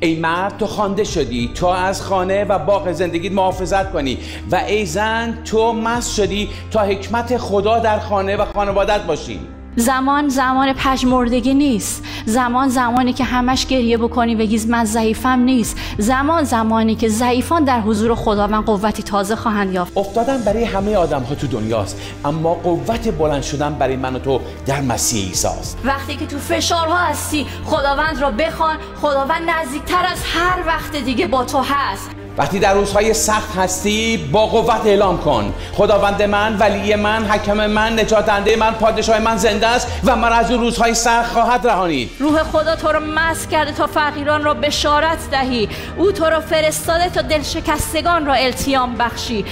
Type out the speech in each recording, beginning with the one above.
ای مرد تو خوانده شدی تو از خانه و باغ زندگیت محافظت کنی و ای زن تو مست شدی تا حکمت خدا در خانه و خانوادت باشی زمان زمان پشمردگی نیست زمان زمانی که همش گریه بکنی بگی من ضعیفم نیست زمان زمانی که ضعیفان در حضور خداوند قوتی تازه خواهند یافت افتادن برای همه آدم ها تو دنیاست اما قوت بلند شدن برای من و تو در مسیح عیسی وقتی که تو فشارها هستی خداوند را بخوان خداوند نزدیکتر از هر وقت دیگه با تو هست وقتی در روزهای سخت هستی با قوت اعلام کن خداوند من ولی من حکم من نجات من پادشاه من زنده است و من از اون روزهای سخت خواهد رهانید روح خدا تو رو مس کرده تا فقیران را بشارت دهی او تو را فرستاده تا دلشکستگان را التیام بخشی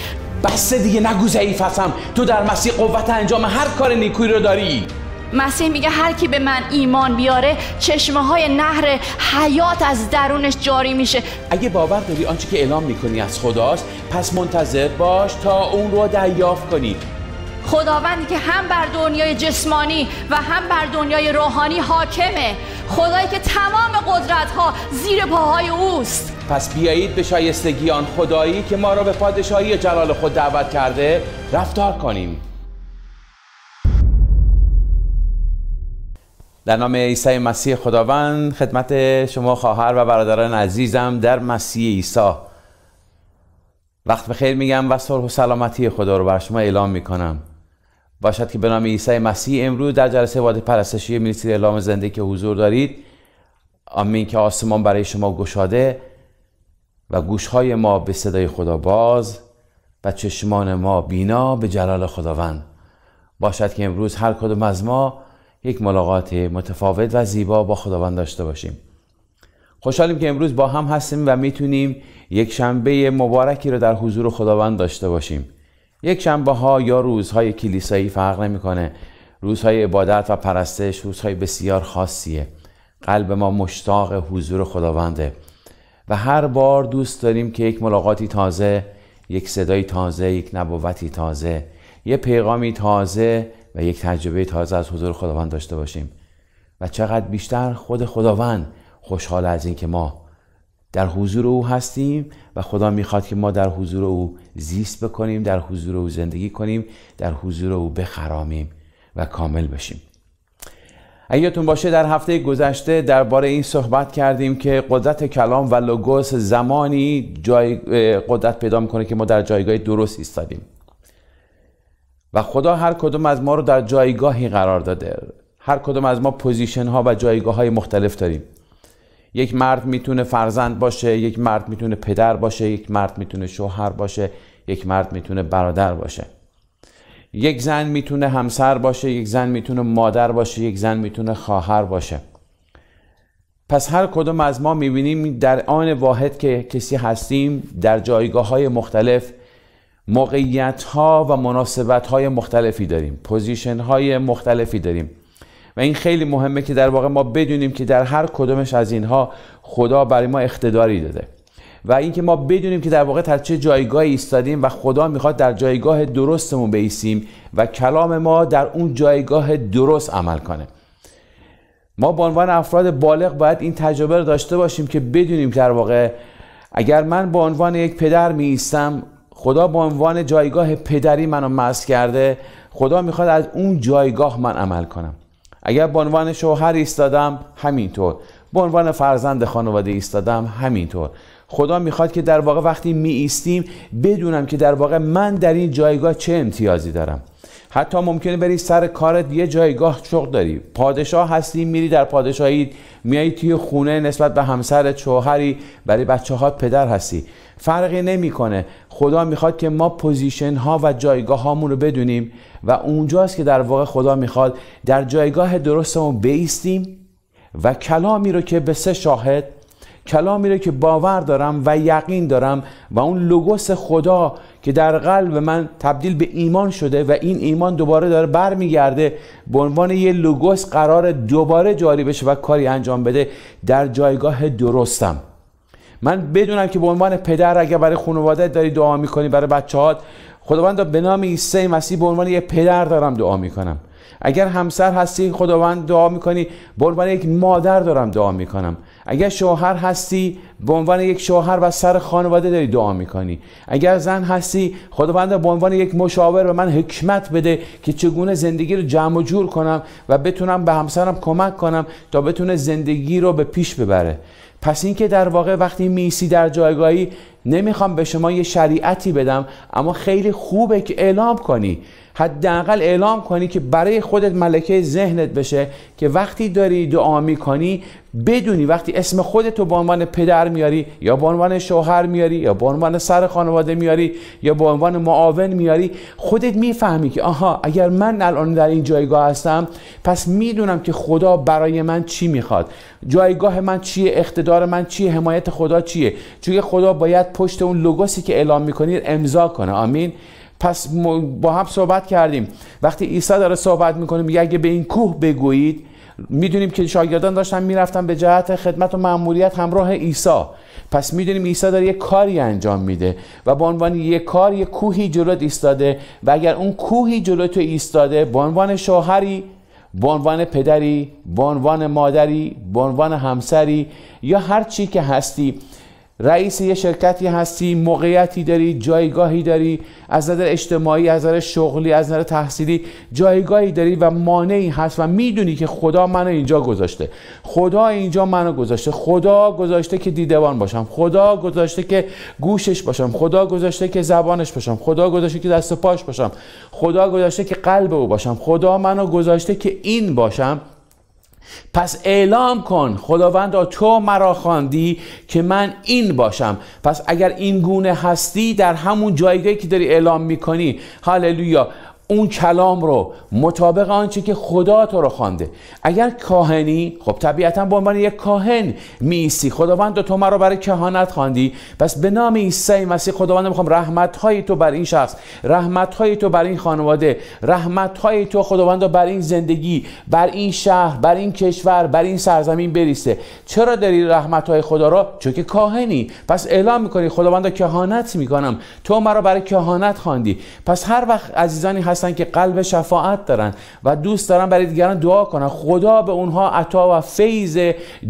بس دیگه نگو ضعیف هستم تو در مسیح قوت انجام هر کار نیکویی رو داری مسیح میگه هر کی به من ایمان بیاره چشمه های نهر حیات از درونش جاری میشه اگه باور داری آنچه که اعلام میکنی از خداست پس منتظر باش تا اون رو دریافت کنی خداوندی که هم بر دنیای جسمانی و هم بر دنیای روحانی حاکمه خدایی که تمام قدرت ها زیر پاهای اوست پس بیایید به شایستگی آن خدایی که ما را به پادشاهی جلال خود دعوت کرده رفتار کنیم در نام عیسی مسیح خداوند خدمت شما خواهر و برادران عزیزم در مسیح عیسی وقت بخیر میگم و صلح و سلامتی خدا رو بر شما اعلام میکنم باشد که به نام عیسی مسیح امروز در جلسه واد پرستشی مینیستری اعلام زنده که حضور دارید آمین که آسمان برای شما گشاده و گوشهای ما به صدای خدا باز و چشمان ما بینا به جلال خداوند باشد که امروز هر کدوم از ما یک ملاقات متفاوت و زیبا با خداوند داشته باشیم خوشحالیم که امروز با هم هستیم و میتونیم یک شنبه مبارکی رو در حضور خداوند داشته باشیم یک شنبه ها یا روزهای کلیسایی فرق نمیکنه روزهای عبادت و پرستش روزهای بسیار خاصیه قلب ما مشتاق حضور خداونده و هر بار دوست داریم که یک ملاقاتی تازه یک صدای تازه یک نبوتی تازه یه پیغامی تازه و یک تجربه تازه از حضور خداوند داشته باشیم و چقدر بیشتر خود خداوند خوشحال از این که ما در حضور او هستیم و خدا میخواد که ما در حضور او زیست بکنیم در حضور او زندگی کنیم در حضور او بخرامیم و کامل بشیم تون باشه در هفته گذشته درباره این صحبت کردیم که قدرت کلام و لوگوس زمانی جای قدرت پیدا میکنه که ما در جایگاه درست ایستادیم و خدا هر کدوم از ما رو در جایگاهی قرار داده هر کدوم از ما پوزیشن ها و جایگاه های مختلف داریم یک مرد میتونه فرزند باشه یک مرد میتونه پدر باشه یک مرد میتونه شوهر باشه یک مرد میتونه برادر باشه یک زن میتونه همسر باشه یک زن میتونه مادر باشه یک زن میتونه خواهر باشه پس هر کدوم از ما میبینیم در آن واحد که کسی هستیم در جایگاه های مختلف موقعیت ها و مناسبت های مختلفی داریم پوزیشن های مختلفی داریم و این خیلی مهمه که در واقع ما بدونیم که در هر کدومش از اینها خدا برای ما اقتداری داده و اینکه ما بدونیم که در واقع در چه جایگاهی ایستادیم و خدا میخواد در جایگاه درستمون بیسیم و کلام ما در اون جایگاه درست عمل کنه ما به عنوان افراد بالغ باید این تجربه رو داشته باشیم که بدونیم که در واقع اگر من به عنوان یک پدر می خدا به عنوان جایگاه پدری منو مست کرده خدا میخواد از اون جایگاه من عمل کنم اگر به عنوان شوهر ایستادم همینطور به عنوان فرزند خانواده ایستادم همینطور خدا میخواد که در واقع وقتی می ایستیم بدونم که در واقع من در این جایگاه چه امتیازی دارم حتی ممکنه بری سر کارت یه جایگاه چوق داری پادشاه هستی میری در پادشاهی میایی توی خونه نسبت به همسر چوهری برای بچه ها پدر هستی فرقی نمیکنه خدا میخواد که ما پوزیشن ها و جایگاه هامون رو بدونیم و اونجاست که در واقع خدا میخواد در جایگاه درستمون بیستیم و کلامی رو که به سه شاهد کلامی رو که باور دارم و یقین دارم و اون لوگوس خدا که در قلب من تبدیل به ایمان شده و این ایمان دوباره داره برمیگرده به عنوان یه لوگوس قرار دوباره جاری بشه و کاری انجام بده در جایگاه درستم من بدونم که به عنوان پدر اگر برای خانواده داری دعا میکنی برای بچه هات خداوند به نام عیسی مسیح به عنوان یه پدر دارم دعا میکنم اگر همسر هستی خداوند دعا میکنی به عنوان یک مادر دارم دعا میکنم اگر شوهر هستی به عنوان یک شوهر و سر خانواده داری دعا میکنی اگر زن هستی خداوند به عنوان یک مشاور به من حکمت بده که چگونه زندگی رو جمع و جور کنم و بتونم به همسرم کمک کنم تا بتونه زندگی رو به پیش ببره پس اینکه در واقع وقتی میسی در جایگاهی نمیخوام به شما یه شریعتی بدم اما خیلی خوبه که اعلام کنی حداقل اعلام کنی که برای خودت ملکه ذهنت بشه که وقتی داری دعا میکنی بدونی وقتی اسم خودت رو به عنوان پدر میاری یا به عنوان شوهر میاری یا به عنوان سر خانواده میاری یا به عنوان معاون میاری خودت میفهمی که آها اگر من الان در این جایگاه هستم پس میدونم که خدا برای من چی میخواد جایگاه من چیه اقتدار من چیه حمایت خدا چیه چون خدا باید پشت اون لوگوسی که اعلام میکنی امضا کنه آمین پس با هم صحبت کردیم وقتی عیسی داره صحبت میکنه میگه اگه به این کوه بگویید میدونیم که شاگردان داشتن میرفتن به جهت خدمت و مأموریت همراه عیسی پس میدونیم عیسی داره یه کاری انجام میده و به عنوان یه کار یه کوهی جلوت ایستاده و اگر اون کوهی جلو تو ایستاده به عنوان شوهری به عنوان پدری به عنوان مادری به عنوان همسری یا هر چی که هستی رئیس یه شرکتی هستی موقعیتی داری جایگاهی داری از نظر اجتماعی از نظر شغلی از نظر تحصیلی جایگاهی داری و مانعی هست و میدونی که خدا منو اینجا گذاشته خدا اینجا منو گذاشته خدا گذاشته که دیدبان باشم خدا گذاشته که گوشش باشم خدا گذاشته که زبانش باشم خدا گذاشته که دست پاش باشم خدا گذاشته که قلب او باشم خدا منو گذاشته که این باشم پس اعلام کن خداوندا تو مرا خواندی که من این باشم پس اگر این گونه هستی در همون جایگاهی که داری اعلام میکنی هاللویا اون کلام رو مطابق آنچه که خدا تو رو خوانده اگر کاهنی خب طبیعتا به عنوان یک کاهن میسی خداوند تو مرا برای کهانت خواندی پس به نام عیسی مسیح خداوند میخوام رحمت های تو بر این شخص رحمت های تو بر این خانواده رحمت های تو خداوند بر این زندگی بر این شهر بر این کشور بر این سرزمین بریسته چرا داری رحمت های خدا رو؟ چون که کاهنی پس اعلام میکنی خداوند کهانت میکنم تو مرا برای کهانت خواندی پس هر وقت عزیزانی هست هستن که قلب شفاعت دارن و دوست دارن برای دیگران دعا کنن خدا به اونها عطا و فیض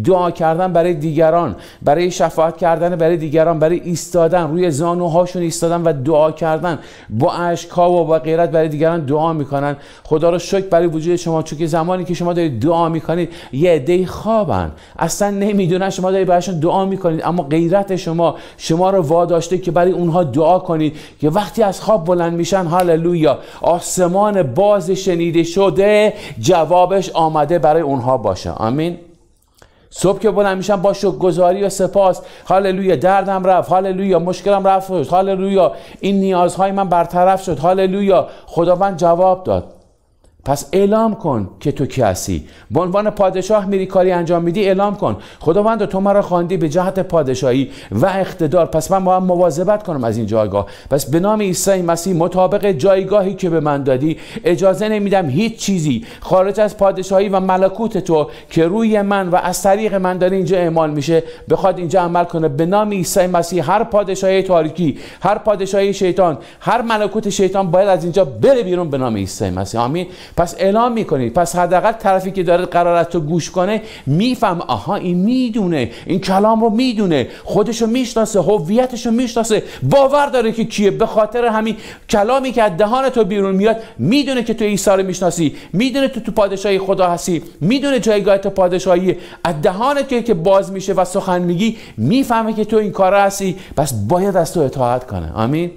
دعا کردن برای دیگران برای شفاعت کردن برای دیگران برای ایستادن روی زانوهاشون ایستادن و دعا کردن با اشکها و با غیرت برای دیگران دعا میکنن خدا رو شکر برای وجود شما چون که زمانی که شما دارید دعا میکنید یه عده خوابن اصلا نمیدونن شما دارید براشون دعا میکنید اما غیرت شما شما رو واداشته که برای اونها دعا کنید که وقتی از خواب بلند میشن هاللویا آسمان باز شنیده شده جوابش آمده برای اونها باشه آمین صبح که بلند میشم با شکرگزاری و سپاس هاللویا دردم رفت هاللویا مشکلم رفت هاللویا این نیازهای من برطرف شد هاللویا خداوند جواب داد پس اعلام کن که تو کی هستی به عنوان پادشاه میری کاری انجام میدی اعلام کن خداوند تو مرا خواندی به جهت پادشاهی و اقتدار پس من باید مواظبت کنم از این جایگاه پس به نام عیسی مسیح مطابق جایگاهی که به من دادی اجازه نمیدم هیچ چیزی خارج از پادشاهی و ملکوت تو که روی من و از طریق من داره اینجا اعمال میشه بخواد اینجا عمل کنه به نام عیسی مسیح هر پادشاهی تاریکی هر پادشاهی شیطان هر ملکوت شیطان باید از اینجا بره بیرون به نام عیسی مسیح آمین پس اعلام میکنید پس حداقل طرفی که داره قرار از تو گوش کنه میفهم آها این میدونه این کلام رو میدونه خودش رو میشناسه هویتش رو میشناسه باور داره که کیه به خاطر همین کلامی که از دهان تو بیرون میاد میدونه که تو عیسی رو میشناسی میدونه تو تو پادشاهی خدا هستی میدونه جایگاه تو پادشاهی از دهان تو که باز میشه و سخن میگی میفهمه که تو این کار هستی پس باید از تو اطاعت کنه آمین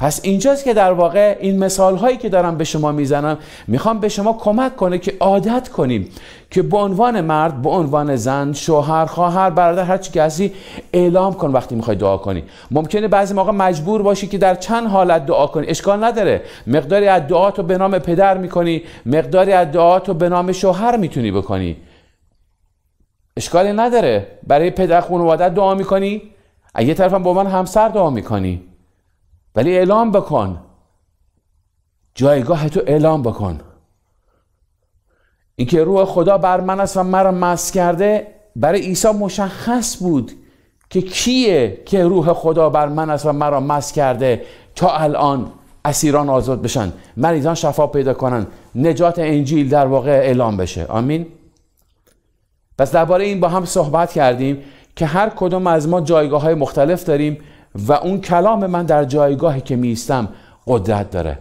پس اینجاست که در واقع این مثال هایی که دارم به شما میزنم میخوام به شما کمک کنه که عادت کنیم که به عنوان مرد به عنوان زن شوهر خواهر برادر هر چی کسی اعلام کن وقتی میخوای دعا کنی ممکنه بعضی موقع مجبور باشی که در چند حالت دعا کنی اشکال نداره مقداری از دعاتو به نام پدر میکنی مقداری از دعاتو به نام شوهر میتونی بکنی اشکالی نداره برای پدر خانواده دعا میکنی از طرفم به عنوان همسر دعا میکنی ولی اعلام بکن جایگاه تو اعلام بکن اینکه روح خدا بر من است و مرا مس کرده برای عیسی مشخص بود که کیه که روح خدا بر من است و مرا مس کرده تا الان اسیران آزاد بشن مریضان شفا پیدا کنن نجات انجیل در واقع اعلام بشه آمین پس درباره این با هم صحبت کردیم که هر کدوم از ما جایگاه های مختلف داریم و اون کلام من در جایگاهی که میستم قدرت داره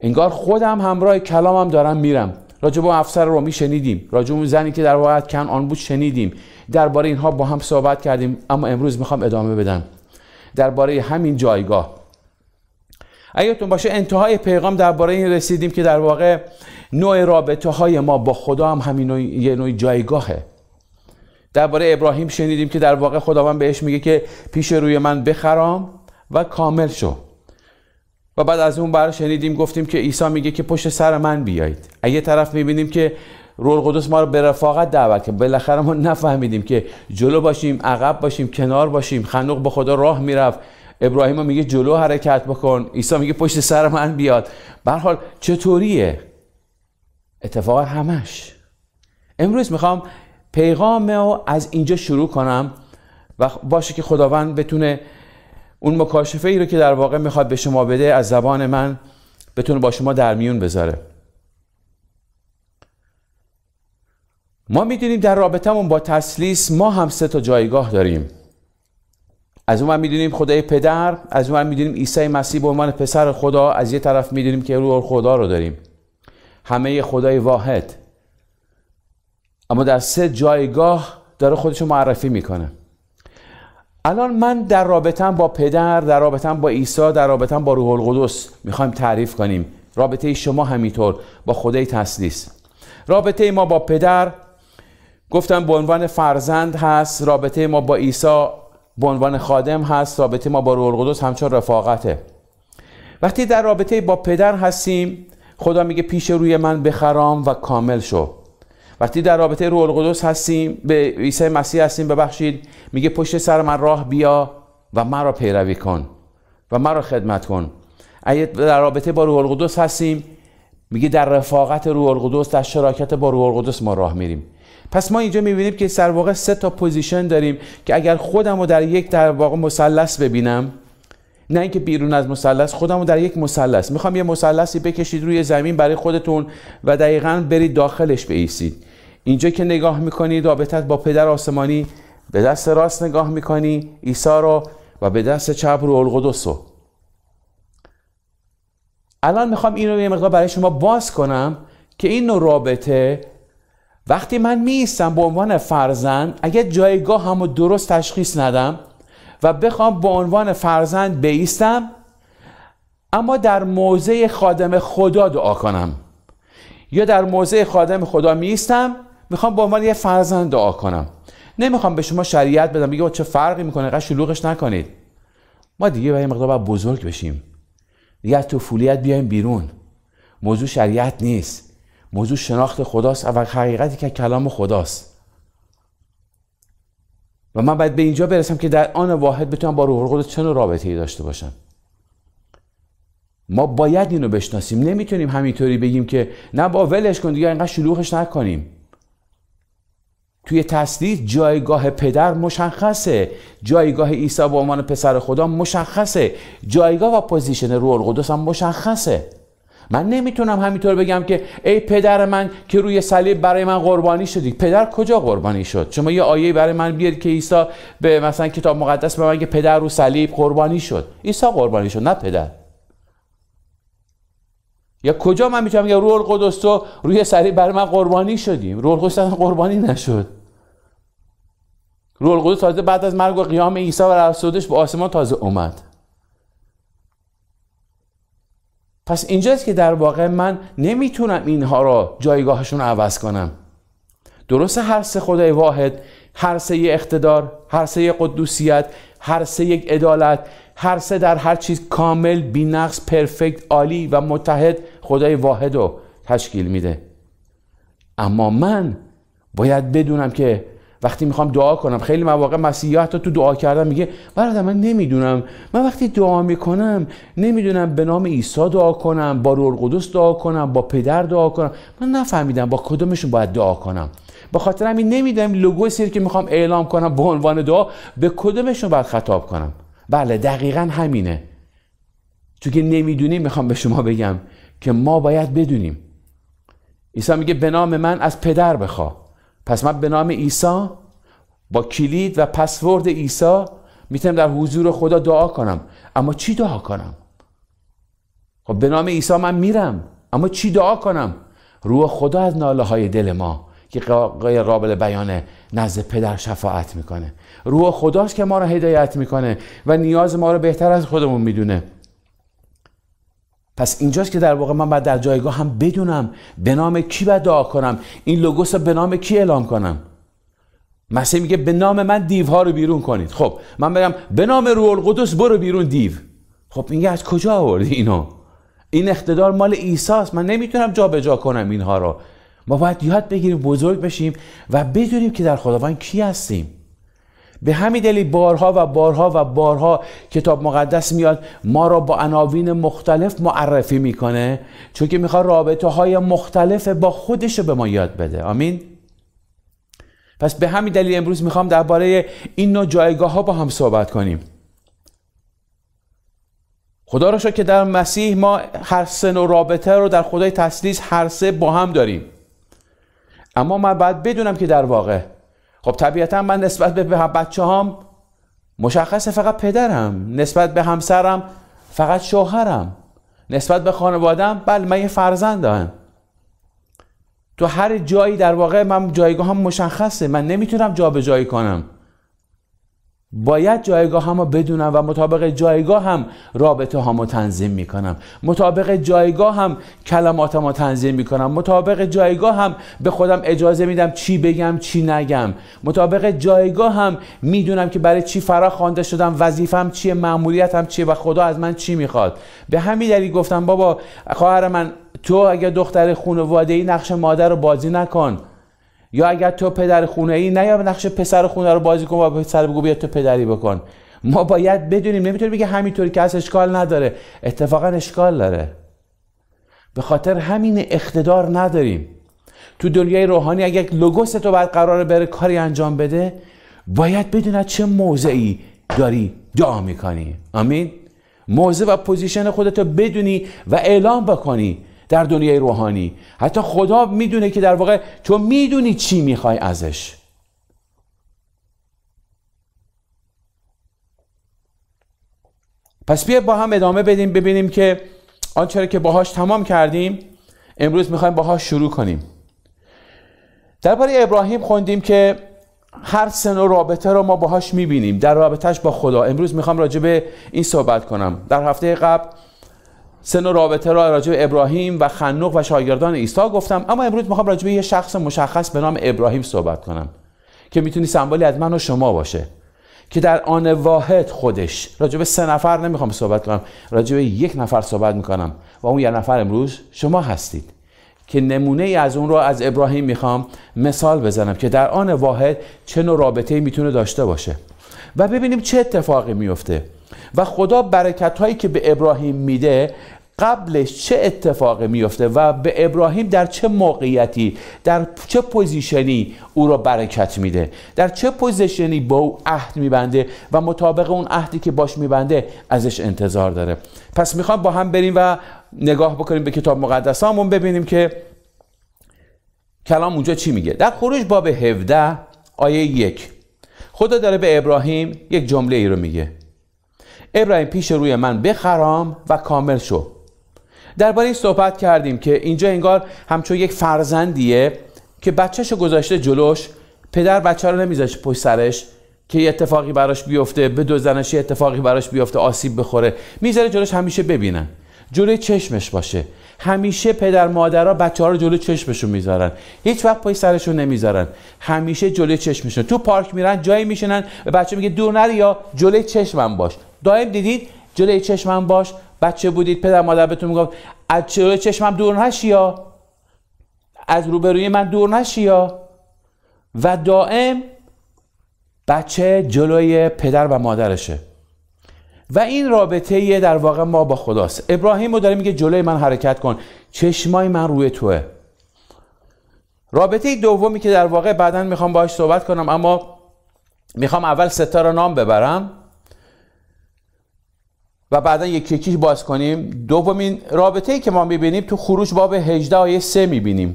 انگار خودم همراه کلامم دارم میرم راجب اون افسر رو شنیدیم راجب اون زنی که در واقع کن آن بود شنیدیم درباره اینها با هم صحبت کردیم اما امروز میخوام ادامه بدم درباره همین جایگاه ایاتون باشه انتهای پیغام درباره این رسیدیم که در واقع نوع رابطه های ما با خدا هم همین یه نوع جایگاهه درباره ابراهیم شنیدیم که در واقع خداوند بهش میگه که پیش روی من بخرام و کامل شو و بعد از اون بر شنیدیم گفتیم که عیسی میگه که پشت سر من بیایید یه طرف میبینیم که روح القدس ما رو به رفاقت دعوت که بالاخره ما نفهمیدیم که جلو باشیم عقب باشیم کنار باشیم خنوق به خدا راه میرفت ابراهیم میگه جلو حرکت بکن عیسی میگه پشت سر من بیاد به حال چطوریه اتفاق همش امروز میخوام پیغام رو از اینجا شروع کنم و باشه که خداوند بتونه اون مکاشفه ای رو که در واقع میخواد به شما بده از زبان من بتونه با شما در میون بذاره ما میدونیم در رابطمون با تسلیس ما هم سه تا جایگاه داریم از اون میدونیم خدای پدر از اون میدونیم عیسی مسیح به عنوان پسر خدا از یه طرف میدونیم که روح خدا رو داریم همه خدای واحد اما در سه جایگاه داره خودشو معرفی میکنه الان من در رابطم با پدر در رابطم با عیسی در رابطم با روح القدس میخوایم تعریف کنیم رابطه شما همینطور با خدای تسلیس رابطه ما با پدر گفتم به عنوان فرزند هست رابطه ما با عیسی به عنوان خادم هست رابطه ما با روح القدس همچون رفاقته وقتی در رابطه با پدر هستیم خدا میگه پیش روی من بخرام و کامل شو وقتی در رابطه روح القدس هستیم به عیسی مسیح هستیم ببخشید میگه پشت سر من راه بیا و مرا پیروی کن و مرا خدمت کن اگه در رابطه با روح القدس هستیم میگه در رفاقت روح القدس در شراکت با روح القدس ما راه میریم پس ما اینجا میبینیم که سر واقع سه تا پوزیشن داریم که اگر خودم رو در یک در واقع مثلث ببینم نه اینکه بیرون از مثلث خودمون در یک مثلث میخوام یه مثلثی بکشید روی زمین برای خودتون و دقیقا برید داخلش بایستید اینجا که نگاه میکنید رابطت با پدر آسمانی به دست راست نگاه میکنی عیسی رو و به دست چپ رو القدس رو الان میخوام این رو یه مقدار برای شما باز کنم که این نوع رابطه وقتی من میستم به عنوان فرزند اگه جایگاه هم درست تشخیص ندم و بخوام به عنوان فرزند بیستم اما در موضع خادم خدا دعا کنم یا در موضع خادم خدا میستم میخوام به عنوان یه فرزند دعا کنم نمیخوام به شما شریعت بدم بگم چه فرقی میکنه قش شلوغش نکنید ما دیگه برای مقدار باید بزرگ بشیم دیگه از طفولیت بیایم بیرون موضوع شریعت نیست موضوع شناخت خداست و حقیقتی که کلام خداست و من باید به اینجا برسم که در آن واحد بتونم با روح القدس چه رابطه ای داشته باشم ما باید اینو بشناسیم نمیتونیم همینطوری بگیم که نه با ولش کن دیگه اینقدر شلوغش نکنیم توی تصدیق جایگاه پدر مشخصه جایگاه عیسی به عنوان پسر خدا مشخصه جایگاه و پوزیشن روح القدس هم مشخصه من نمیتونم همینطور بگم که ای پدر من که روی صلیب برای من قربانی شدی پدر کجا قربانی شد شما یه آیه برای من بیارید که عیسی به مثلا کتاب مقدس به من که پدر رو صلیب قربانی شد عیسی قربانی شد نه پدر یا کجا من میتونم بگم روح القدس تو روی صلیب برای من قربانی شدیم روح القدس قربانی نشد روح القدس تازه بعد از مرگ و قیام عیسی و رسولش به آسمان تازه اومد پس اینجاست که در واقع من نمیتونم اینها را جایگاهشون عوض کنم درسته هر سه خدای واحد هر سه اقتدار هر سه قدوسیت هر سه یک عدالت هر سه در هر چیز کامل بینقص پرفکت عالی و متحد خدای واحد رو تشکیل میده اما من باید بدونم که وقتی میخوام دعا کنم خیلی مواقع مسیحا حتی تو دعا کردن میگه برادر من نمیدونم من وقتی دعا میکنم نمیدونم به نام عیسی دعا کنم با روح القدس دعا کنم با پدر دعا کنم من نفهمیدم با کدومشون باید دعا کنم به خاطر همین نمیدونم لوگو سری که میخوام اعلام کنم به عنوان دعا به کدومشون باید خطاب کنم بله دقیقا همینه تو که نمیدونیم میخوام به شما بگم که ما باید بدونیم عیسی میگه به نام من از پدر بخواه پس من به نام عیسی با کلید و پسورد عیسی میتونم در حضور خدا دعا کنم اما چی دعا کنم خب به نام عیسی من میرم اما چی دعا کنم روح خدا از ناله های دل ما که غیر قابل بیانه نزد پدر شفاعت میکنه روح خداست که ما رو هدایت میکنه و نیاز ما رو بهتر از خودمون میدونه پس اینجاست که در واقع من باید در جایگاه هم بدونم به نام کی باید دعا کنم این لوگوس رو به نام کی اعلام کنم مسیح میگه به نام من دیوها رو بیرون کنید خب من بگم به نام روح القدس برو بیرون دیو خب میگه از کجا آوردی اینو این اقتدار مال است من نمیتونم جابجا جا کنم اینها رو ما باید یاد بگیریم بزرگ بشیم و بدونیم که در خداوند کی هستیم به همین دلیل بارها و بارها و بارها کتاب مقدس میاد ما را با عناوین مختلف معرفی میکنه چون که میخواد رابطه های مختلف با خودش رو به ما یاد بده آمین پس به همین دلیل امروز میخوام درباره این نوع جایگاه ها با هم صحبت کنیم خدا را شد که در مسیح ما هر سه نوع رابطه رو در خدای تسلیس هر سه با هم داریم اما من باید بدونم که در واقع خب طبیعتا من نسبت به بچه هم مشخصه فقط پدرم نسبت به همسرم فقط شوهرم نسبت به خانوادم بله من یه فرزند تو هر جایی در واقع من جایگاه هم مشخصه من نمیتونم جایی کنم باید جایگاه هم رو بدونم و مطابق جایگاه هم رابطه هم تنظیم میکنم مطابق جایگاه هم کلماتم رو تنظیم میکنم مطابق جایگاه هم به خودم اجازه میدم چی بگم چی نگم مطابق جایگاه هم میدونم که برای چی فرا خوانده شدم وظیفم چیه هم چیه و خدا از من چی میخواد به همین دلیل گفتم بابا خواهر من تو اگه دختر خونواده ای نقش مادر رو بازی نکن یا اگر تو پدر خونه ای نیا نقش پسر خونه رو بازی کن و پسر بگو بیا تو پدری بکن ما باید بدونیم نمیتونی بگه همینطوری که از اشکال نداره اتفاقا اشکال داره به خاطر همین اقتدار نداریم تو دنیای روحانی اگر لوگوس تو بعد قرار بره کاری انجام بده باید بدونه چه موضعی داری دعا میکنی آمین موضع و پوزیشن خودتو بدونی و اعلام بکنی در دنیای روحانی حتی خدا میدونه که در واقع تو میدونی چی میخوای ازش پس بیا با هم ادامه بدیم ببینیم که آنچه را که باهاش تمام کردیم امروز میخوایم باهاش شروع کنیم درباره ابراهیم خوندیم که هر سن و رابطه رو ما باهاش میبینیم در رابطهش با خدا امروز میخوام راجع به این صحبت کنم در هفته قبل سن رابطه را راجع به ابراهیم و خنوق و شاگردان عیسی گفتم اما امروز میخوام راجع به یه شخص مشخص به نام ابراهیم صحبت کنم که میتونی سمبولی از من و شما باشه که در آن واحد خودش راجع به سه نفر نمیخوام صحبت کنم راجع به یک نفر صحبت میکنم و اون یه نفر امروز شما هستید که نمونه ای از اون رو از ابراهیم میخوام مثال بزنم که در آن واحد چه نوع رابطه میتونه داشته باشه و ببینیم چه اتفاقی میفته و خدا برکت هایی که به ابراهیم میده قبلش چه اتفاقی میفته و به ابراهیم در چه موقعیتی در چه پوزیشنی او را برکت میده در چه پوزیشنی با او عهد میبنده و مطابق اون عهدی که باش میبنده ازش انتظار داره پس میخوام با هم بریم و نگاه بکنیم به کتاب همون ببینیم که کلام اونجا چی میگه در خروج باب 17 آیه یک خدا داره به ابراهیم یک جمله ای رو میگه ابراهیم پیش روی من بخرام و کامل شو درباره این صحبت کردیم که اینجا انگار همچون یک فرزندیه که بچهشو گذاشته جلوش پدر بچه رو نمیذاشه پشت سرش که یه اتفاقی براش بیفته به دوزنش یه اتفاقی براش بیفته آسیب بخوره میذاره جلوش همیشه ببینن جلوی چشمش باشه همیشه پدر مادرها بچه ها رو جلوی چشمشون میذارن هیچ وقت پای سرشون نمیذارن همیشه جلوی چشمشون تو پارک میرن جایی میشنن و بچه میگه دور نری یا جلوی چشمم باش دائم دیدید جلوی چشمم باش بچه بودید پدر مادر بهتون میگفت از جلوی چشمم دور نشی یا از روبروی من دور نشی یا و دائم بچه جلوی پدر و مادرشه و این رابطه در واقع ما با خداست ابراهیم رو داره میگه جلوی من حرکت کن چشمای من روی توه رابطه دومی که در واقع بعدا میخوام باش صحبت کنم اما میخوام اول ستا رو نام ببرم و بعدا یک یکیش باز کنیم دومین رابطه ای که ما میبینیم تو خروج باب 18 آیه 3 میبینیم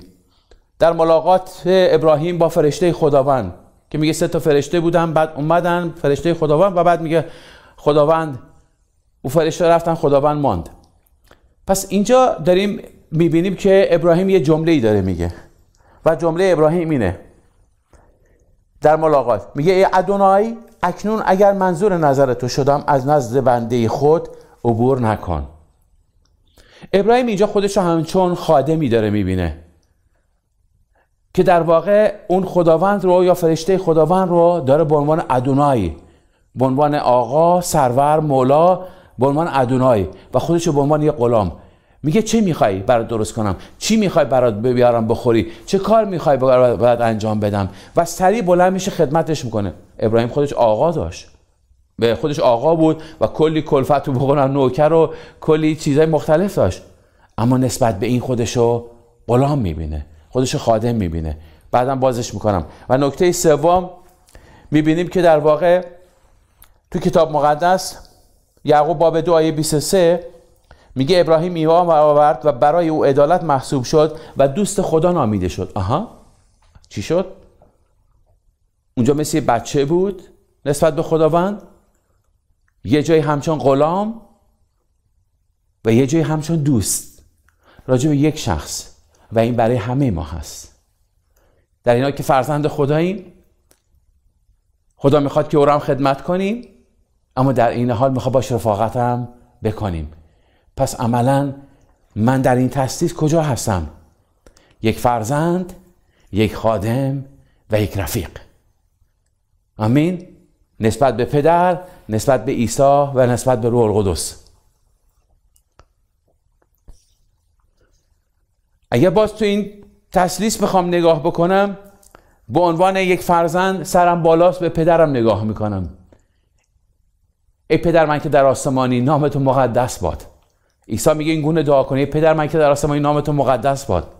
در ملاقات ابراهیم با فرشته خداوند که میگه سه تا فرشته بودن بعد اومدن فرشته خداوند و بعد میگه خداوند او فرشته رفتن خداوند ماند پس اینجا داریم میبینیم که ابراهیم یه جمله ای داره میگه و جمله ابراهیم اینه در ملاقات میگه ای ادونای اکنون اگر منظور نظر تو شدم از نزد بنده خود عبور نکن ابراهیم اینجا خودش رو همچون خادمی داره میبینه که در واقع اون خداوند رو یا فرشته خداوند رو داره به عنوان ادونایی به عنوان آقا سرور مولا به عنوان ادونایی و خودش رو به عنوان یه غلام میگه چه میخوای برات درست کنم چی میخوای برات بیارم بخوری چه کار میخوای برات انجام بدم و سریع بلند میشه خدمتش میکنه ابراهیم خودش آقا داشت به خودش آقا بود و کلی کلفت و بکنن نوکر و کلی چیزای مختلف داشت اما نسبت به این خودشو غلام میبینه خودشو خادم میبینه بعدم بازش میکنم و نکته سوم میبینیم که در واقع تو کتاب مقدس یعقوب باب دو آیه 23 میگه ابراهیم ایمان آورد و برای او عدالت محسوب شد و دوست خدا نامیده شد آها چی شد اونجا مثل بچه بود نسبت به خداوند یه جایی همچون غلام و یه جایی همچون دوست راجع به یک شخص و این برای همه ما هست در اینا که فرزند خداییم خدا میخواد که او هم خدمت کنیم اما در این حال میخواد باش رفاقت هم بکنیم پس عملا من در این تسلیس کجا هستم یک فرزند یک خادم و یک رفیق امین نسبت به پدر نسبت به عیسی و نسبت به روح القدس اگر باز تو این تسلیس میخوام نگاه بکنم به عنوان یک فرزند سرم بالاست به پدرم نگاه میکنم ای پدر من که در آسمانی نام مقدس باد عیسی میگه این گونه دعا کنید پدر من که در آسمان نام تو مقدس باد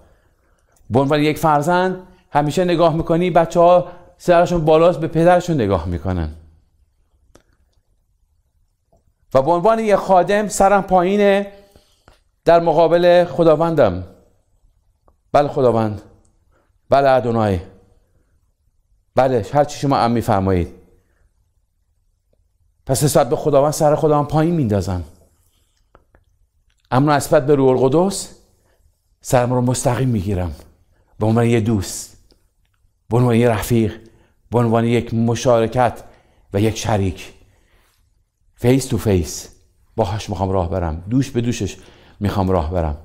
به عنوان یک فرزند همیشه نگاه میکنی بچه ها سرشون بالاست به پدرشون نگاه میکنن و به عنوان یک خادم سرم پایینه در مقابل خداوندم بله خداوند بله ادونای بله هر چی شما ام میفرمایید پس نسبت به خداوند سر خداوند پایین میندازم اما نسبت به روح القدس سرم رو مستقیم میگیرم به عنوان یه دوست به عنوان یه رفیق به عنوان یک مشارکت و یک شریک فیس تو فیس باهاش میخوام راه برم دوش به دوشش میخوام راه برم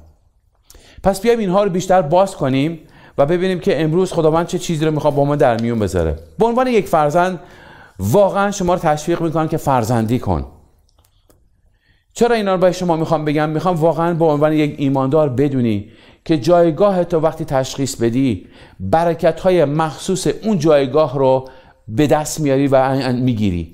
پس بیایم اینها رو بیشتر باز کنیم و ببینیم که امروز خداوند چه چیزی رو میخواد با ما در میون بذاره به عنوان یک فرزند واقعا شما رو تشویق میکنن که فرزندی کن چرا اینا رو به شما میخوام بگم میخوام واقعا به عنوان یک ایماندار بدونی که جایگاه تو وقتی تشخیص بدی برکت های مخصوص اون جایگاه رو به دست میاری و میگیری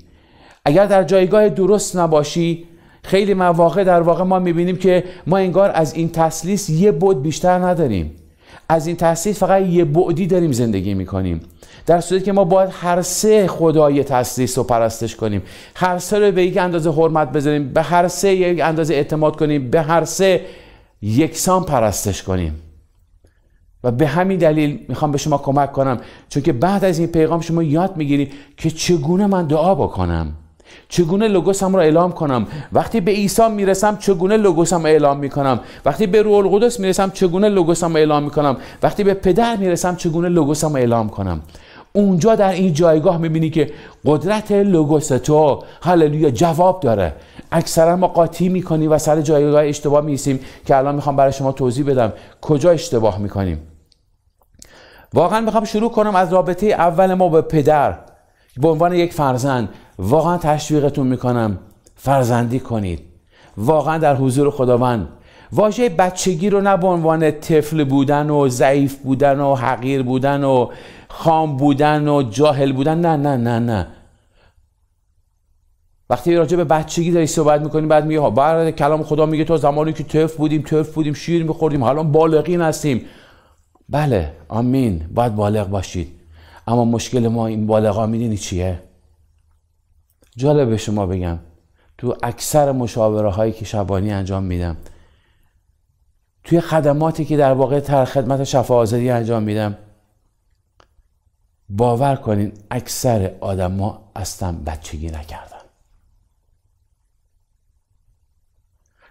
اگر در جایگاه درست نباشی خیلی مواقع در واقع ما میبینیم که ما انگار از این تسلیس یه بود بیشتر نداریم از این تسلیس فقط یه بعدی داریم زندگی میکنیم در صورتی که ما باید هر سه خدای تسلیس و پرستش کنیم هر سه رو به یک اندازه حرمت بذاریم به هر سه یک اندازه اعتماد کنیم به هر سه یکسان پرستش کنیم و به همین دلیل میخوام به شما کمک کنم چون که بعد از این پیغام شما یاد میگیرید که چگونه من دعا بکنم چگونه لوگوسم را اعلام کنم وقتی به عیسی میرسم چگونه لوگوسم اعلام میکنم وقتی به روح القدس میرسم چگونه لوگوسم اعلام میکنم وقتی به پدر میرسم چگونه لوگوسم اعلام کنم اونجا در این جایگاه میبینی که قدرت تو هللویا جواب داره اکثرا ما قاطی میکنیم و سر جایگاه اشتباه میسیم که الان میخوام برای شما توضیح بدم کجا اشتباه میکنیم واقعا میخوام شروع کنم از رابطه اول ما به پدر به عنوان یک فرزند واقعا تشویقتون میکنم فرزندی کنید واقعا در حضور خداوند واژه بچگی رو نه به عنوان طفل بودن و ضعیف بودن و حقیر بودن و خام بودن و جاهل بودن نه نه نه نه وقتی راجع به بچگی داری صحبت میکنی بعد میگه بعد خب، کلام خدا میگه تو زمانی که تف بودیم تف بودیم شیر میخوردیم حالا بالغین هستیم بله آمین باید بالغ باشید اما مشکل ما این بالغا میدینی چیه جالب به شما بگم تو اکثر مشاوره هایی که شبانی انجام میدم توی خدماتی که در واقع تر خدمت شفا آزدی انجام میدم باور کنین اکثر آدما اصلا بچگی نکردن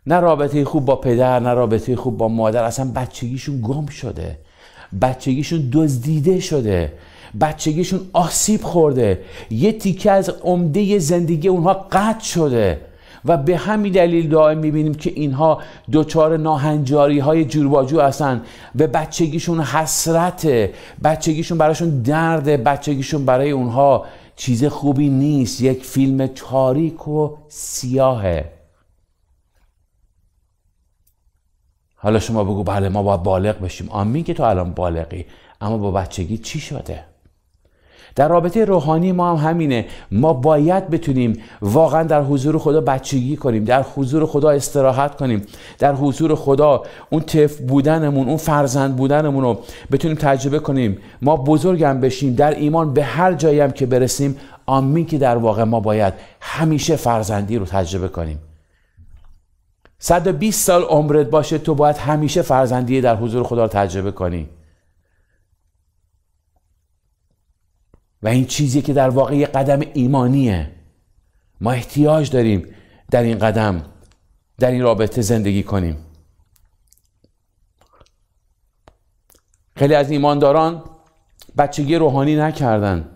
نه رابطه خوب با پدر نه رابطه خوب با مادر اصلا بچگیشون گم شده بچگیشون دزدیده شده بچگیشون آسیب خورده یه تیکه از عمده زندگی اونها قطع شده و به همین دلیل دائم میبینیم که اینها دوچار ناهنجاری های جورواجو هستن به بچگیشون حسرته بچگیشون براشون درده بچگیشون برای اونها چیز خوبی نیست یک فیلم تاریک و سیاهه حالا شما بگو بله ما باید بالغ بشیم آمین که تو الان بالغی اما با بچگی چی شده در رابطه روحانی ما هم همینه ما باید بتونیم واقعا در حضور خدا بچگی کنیم در حضور خدا استراحت کنیم در حضور خدا اون تف بودنمون اون فرزند بودنمون رو بتونیم تجربه کنیم ما بزرگم بشیم در ایمان به هر جایی هم که برسیم آمین که در واقع ما باید همیشه فرزندی رو تجربه کنیم 120 سال عمرت باشه تو باید همیشه فرزندی در حضور خدا رو تجربه کنی و این چیزی که در واقع قدم ایمانیه ما احتیاج داریم در این قدم در این رابطه زندگی کنیم خیلی از ایمانداران بچگی روحانی نکردن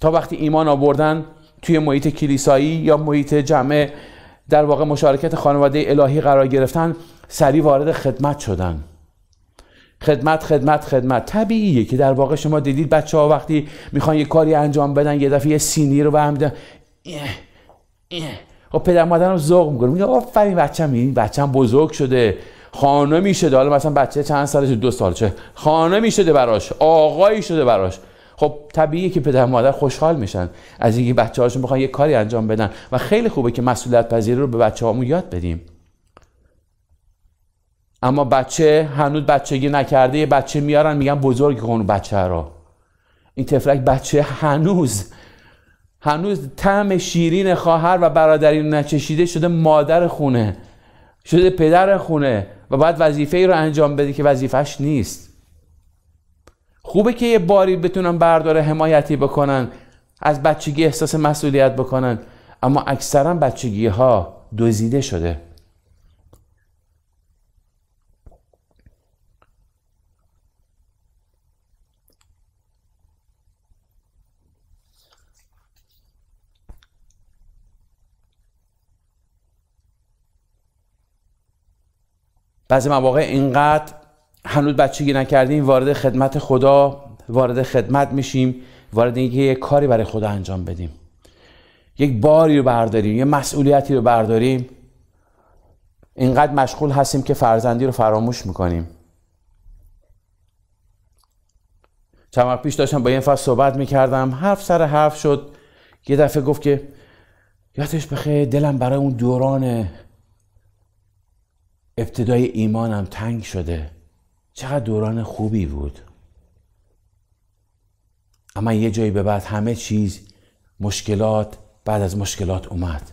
تا وقتی ایمان آوردن توی محیط کلیسایی یا محیط جمعه در واقع مشارکت خانواده الهی قرار گرفتن سریع وارد خدمت شدند. خدمت خدمت خدمت طبیعیه که در واقع شما دیدید بچه ها وقتی میخوان یه کاری انجام بدن یه دفعه یه سینی رو به هم میدن خب پدر مادرم ذوق میکنه میگه آفرین بچه‌م این بچه‌م بزرگ شده خانمی شده حالا مثلا بچه چند سالشه دو سالشه خانمی شده براش آقایی شده براش خب طبیعیه که پدر مادر خوشحال میشن از اینکه بچه‌هاشون بخوان یه کاری انجام بدن و خیلی خوبه که مسئولیت پذیری رو به بچه‌هامون یاد بدیم اما بچه هنوز بچگی نکرده یه بچه میارن میگن بزرگ کن بچه رو این تفرک بچه هنوز هنوز طعم شیرین خواهر و برادری نچشیده شده مادر خونه شده پدر خونه و باید وظیفه ای رو انجام بده که وظیفهش نیست خوبه که یه باری بتونن برداره حمایتی بکنن از بچگی احساس مسئولیت بکنن اما اکثرا بچگی ها دوزیده شده بعضی مواقع اینقدر هنوز بچگی نکردیم وارد خدمت خدا وارد خدمت میشیم وارد اینکه یک کاری برای خدا انجام بدیم یک باری رو برداریم یه مسئولیتی رو برداریم اینقدر مشغول هستیم که فرزندی رو فراموش میکنیم چند وقت پیش داشتم با یه نفر صحبت میکردم حرف سر حرف شد یه دفعه گفت که یادش بخیر دلم برای اون دوران ابتدای ایمانم تنگ شده چقدر دوران خوبی بود اما یه جایی به بعد همه چیز مشکلات بعد از مشکلات اومد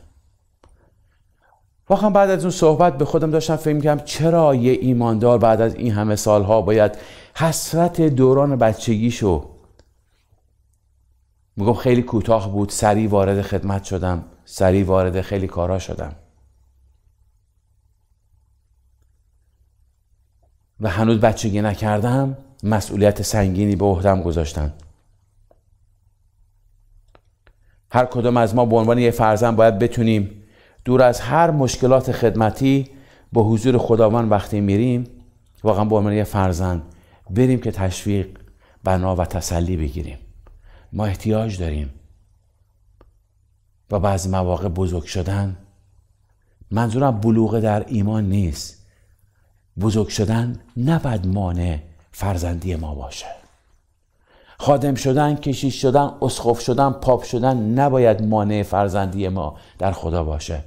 واقعا بعد از اون صحبت به خودم داشتم فکر میکردم چرا یه ایماندار بعد از این همه سالها باید حسرت دوران بچگیشو میگم خیلی کوتاه بود سریع وارد خدمت شدم سریع وارد خیلی کارا شدم و هنوز بچگی نکردم مسئولیت سنگینی به عهدم گذاشتن هر کدام از ما به عنوان یه فرزند باید بتونیم دور از هر مشکلات خدمتی با حضور خداوند وقتی میریم واقعا به عنوان یه فرزند بریم که تشویق بنا و تسلی بگیریم ما احتیاج داریم و بعضی مواقع بزرگ شدن منظورم بلوغ در ایمان نیست بزرگ شدن نباید مانع فرزندی ما باشه خادم شدن کشیش شدن اسخف شدن پاپ شدن نباید مانع فرزندی ما در خدا باشه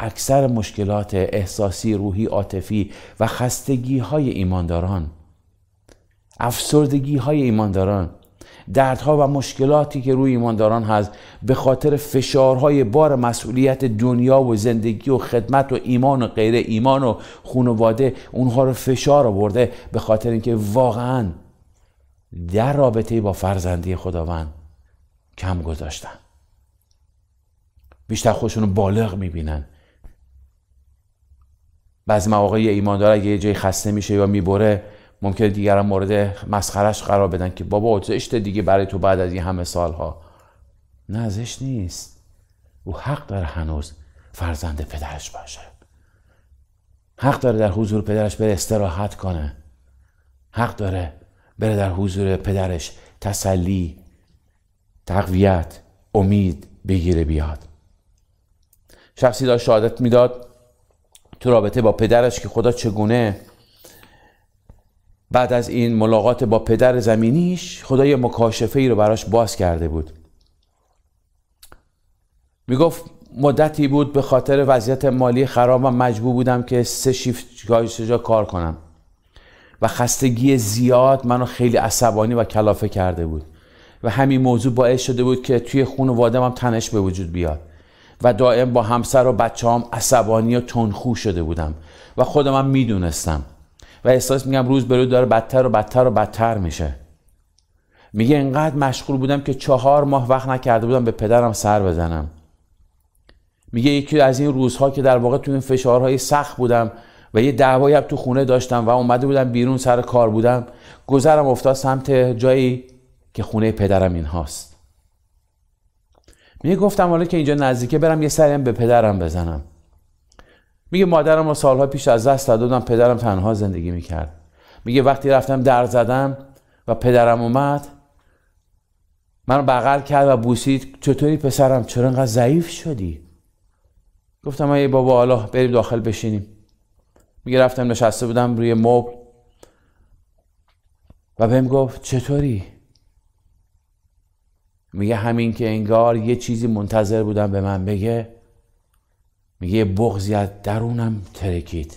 اکثر مشکلات احساسی روحی عاطفی و خستگی های ایمانداران افسردگی های ایمانداران دردها و مشکلاتی که روی ایمانداران هست به خاطر فشارهای بار مسئولیت دنیا و زندگی و خدمت و ایمان و غیر ایمان و خانواده اونها رو فشار آورده به خاطر اینکه واقعا در رابطه با فرزندی خداوند کم گذاشتن بیشتر خودشون بالغ میبینن بعضی مواقع ایماندار اگه یه جای خسته میشه یا میبره ممکنه دیگران مورد مسخرش قرار بدن که بابا زشت دیگه برای تو بعد از این همه سالها نه زشت نیست او حق داره هنوز فرزند پدرش باشه حق داره در حضور پدرش بره استراحت کنه حق داره بره در حضور پدرش تسلی تقویت امید بگیره بیاد شخصی داشت شهادت میداد تو رابطه با پدرش که خدا چگونه بعد از این ملاقات با پدر زمینیش خدای مکاشفه ای رو براش باز کرده بود میگفت مدتی بود به خاطر وضعیت مالی خرابم مجبور بودم که سه شیفت سجا کار کنم و خستگی زیاد منو خیلی عصبانی و کلافه کرده بود و همین موضوع باعث شده بود که توی هم تنش به وجود بیاد و دائم با همسر و بچه هم عصبانی و تنخو شده بودم و خودم هم میدونستم و احساس میگم روز به روز داره بدتر و بدتر و بدتر میشه میگه انقدر مشغول بودم که چهار ماه وقت نکرده بودم به پدرم سر بزنم میگه یکی از این روزها که در واقع تو این فشارهای سخت بودم و یه دعوایی هم تو خونه داشتم و اومده بودم بیرون سر کار بودم گذرم افتاد سمت جایی که خونه پدرم این هاست میگه گفتم حالا که اینجا نزدیکه برم یه سریم به پدرم بزنم میگه مادرم رو سالها پیش از دست دادم پدرم تنها زندگی میکرد میگه وقتی رفتم در زدم و پدرم اومد من بغل کرد و بوسید چطوری پسرم چرا انقدر ضعیف شدی گفتم ای بابا حالا بریم داخل بشینیم میگه رفتم نشسته بودم روی مبل و بهم گفت چطوری میگه همین که انگار یه چیزی منتظر بودم به من بگه یه بغزی از درونم ترکید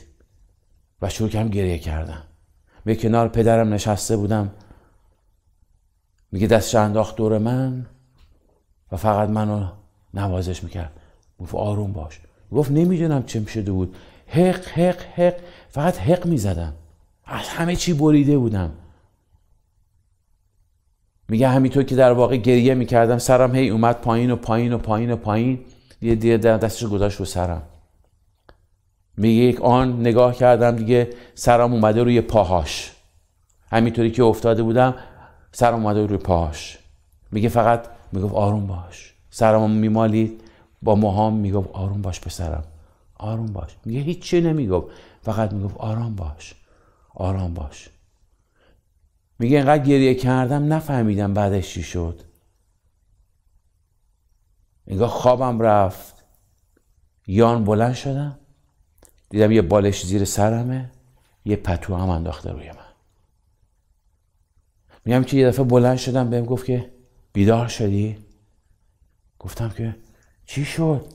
و شروع کم گریه کردم به کنار پدرم نشسته بودم میگه دستش انداخت دور من و فقط منو نوازش میکرد گفت آروم باش گفت نمیدونم چه شده بود حق حق حق فقط هق میزدم از همه چی بریده بودم میگه همینطور که در واقع گریه میکردم سرم هی اومد پایین و پایین و پایین و پایین یه دیگه دستش گذاشت رو سرم میگه یک آن نگاه کردم دیگه سرم اومده روی پاهاش همینطوری که افتاده بودم سرم اومده روی پاهاش میگه فقط میگفت آروم باش سرم میمالید با مهام میگفت آروم باش پسرم آروم باش میگه هیچی نمیگفت فقط میگفت آرام باش آرام باش میگه اینقدر گریه کردم نفهمیدم بعدش چی شد اینگاه خوابم رفت یان بلند شدم دیدم یه بالش زیر سرمه یه پتو هم انداخته روی من میگم که یه دفعه بلند شدم بهم گفت که بیدار شدی گفتم که چی شد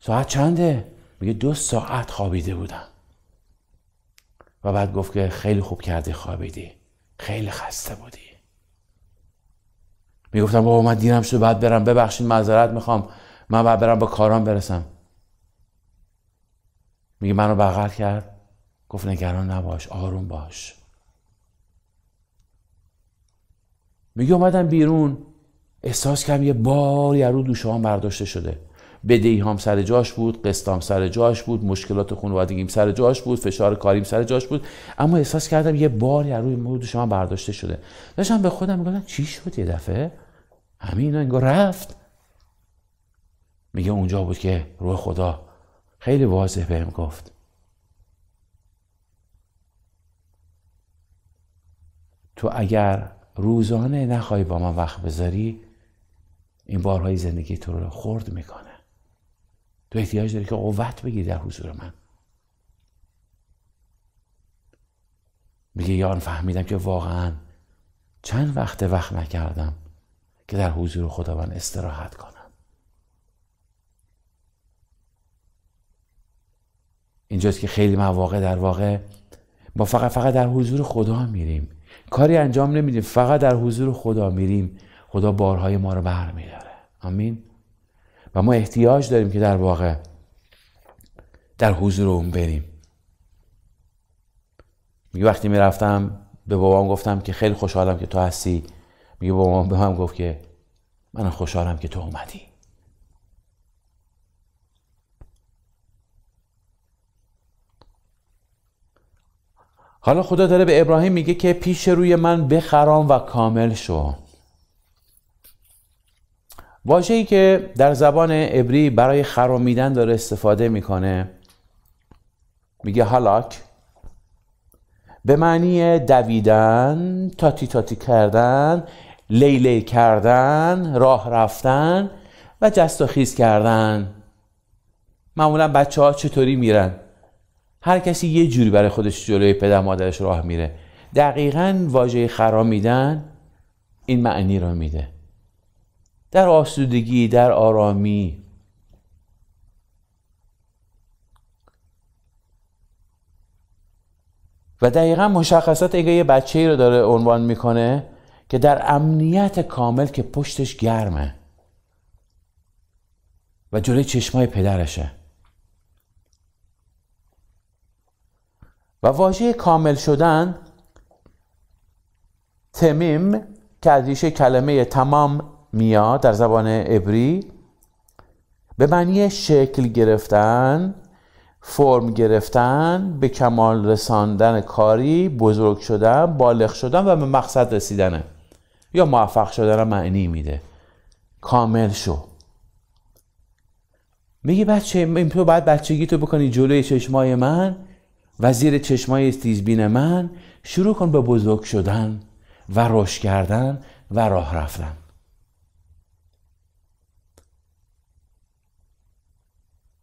ساعت چنده میگه دو ساعت خوابیده بودم و بعد گفت که خیلی خوب کردی خوابیدی خیلی خسته بودی میگفتم بابا من دیرم شده بعد برم ببخشید معذرت میخوام من بعد برم با کارام برسم میگه منو بغل کرد گفت نگران نباش آروم باش میگه اومدم بیرون احساس کردم یه باری از رو دوشام برداشته شده هم سر جاش بود قسطام سر جاش بود مشکلات خانوادگیم سر جاش بود فشار کاریم سر جاش بود اما احساس کردم یه بار از روی مورد شما برداشته شده داشتم به خودم میگفتم چی شد یه دفعه همین اینا رفت میگه اونجا بود که روح خدا خیلی واضح بهم گفت تو اگر روزانه نخوای با من وقت بذاری این بارهای زندگی تو رو خورد میکنه تو احتیاج داری که قوت بگیری در حضور من میگه یان فهمیدم که واقعا چند وقت وقت نکردم که در حضور خداوند استراحت کنم اینجاست که خیلی مواقع در واقع ما فقط فقط در حضور خدا میریم کاری انجام نمیدیم فقط در حضور خدا میریم خدا بارهای ما رو بر میداره آمین و ما احتیاج داریم که در واقع در حضور اون بریم میگه وقتی میرفتم به بابام گفتم که خیلی خوشحالم که تو هستی میگه بابام به هم گفت که من خوشحالم که تو اومدی حالا خدا داره به ابراهیم میگه که پیش روی من بخرام و کامل شو ای که در زبان عبری برای خرامیدن داره استفاده میکنه میگه هلاک به معنی دویدن تاتی تاتی کردن لیلی کردن راه رفتن و جست و خیز کردن معمولا بچه ها چطوری میرن هر کسی یه جوری برای خودش جلوی پدر مادرش راه میره دقیقا واژه خرامیدن این معنی را میده در آسودگی در آرامی و دقیقا مشخصات اگه یه بچه ای رو داره عنوان میکنه که در امنیت کامل که پشتش گرمه و جلوی چشمای پدرشه و واژه کامل شدن تمیم که از ریشه کلمه تمام میاد در زبان عبری به معنی شکل گرفتن فرم گرفتن به کمال رساندن کاری بزرگ شدن بالغ شدن و به مقصد رسیدنه یا موفق شدن معنی میده کامل شو میگه بچه تو باید بچگی تو بکنی جلوی چشمای من و زیر چشمای تیزبین من شروع کن به بزرگ شدن و رشد کردن و راه رفتن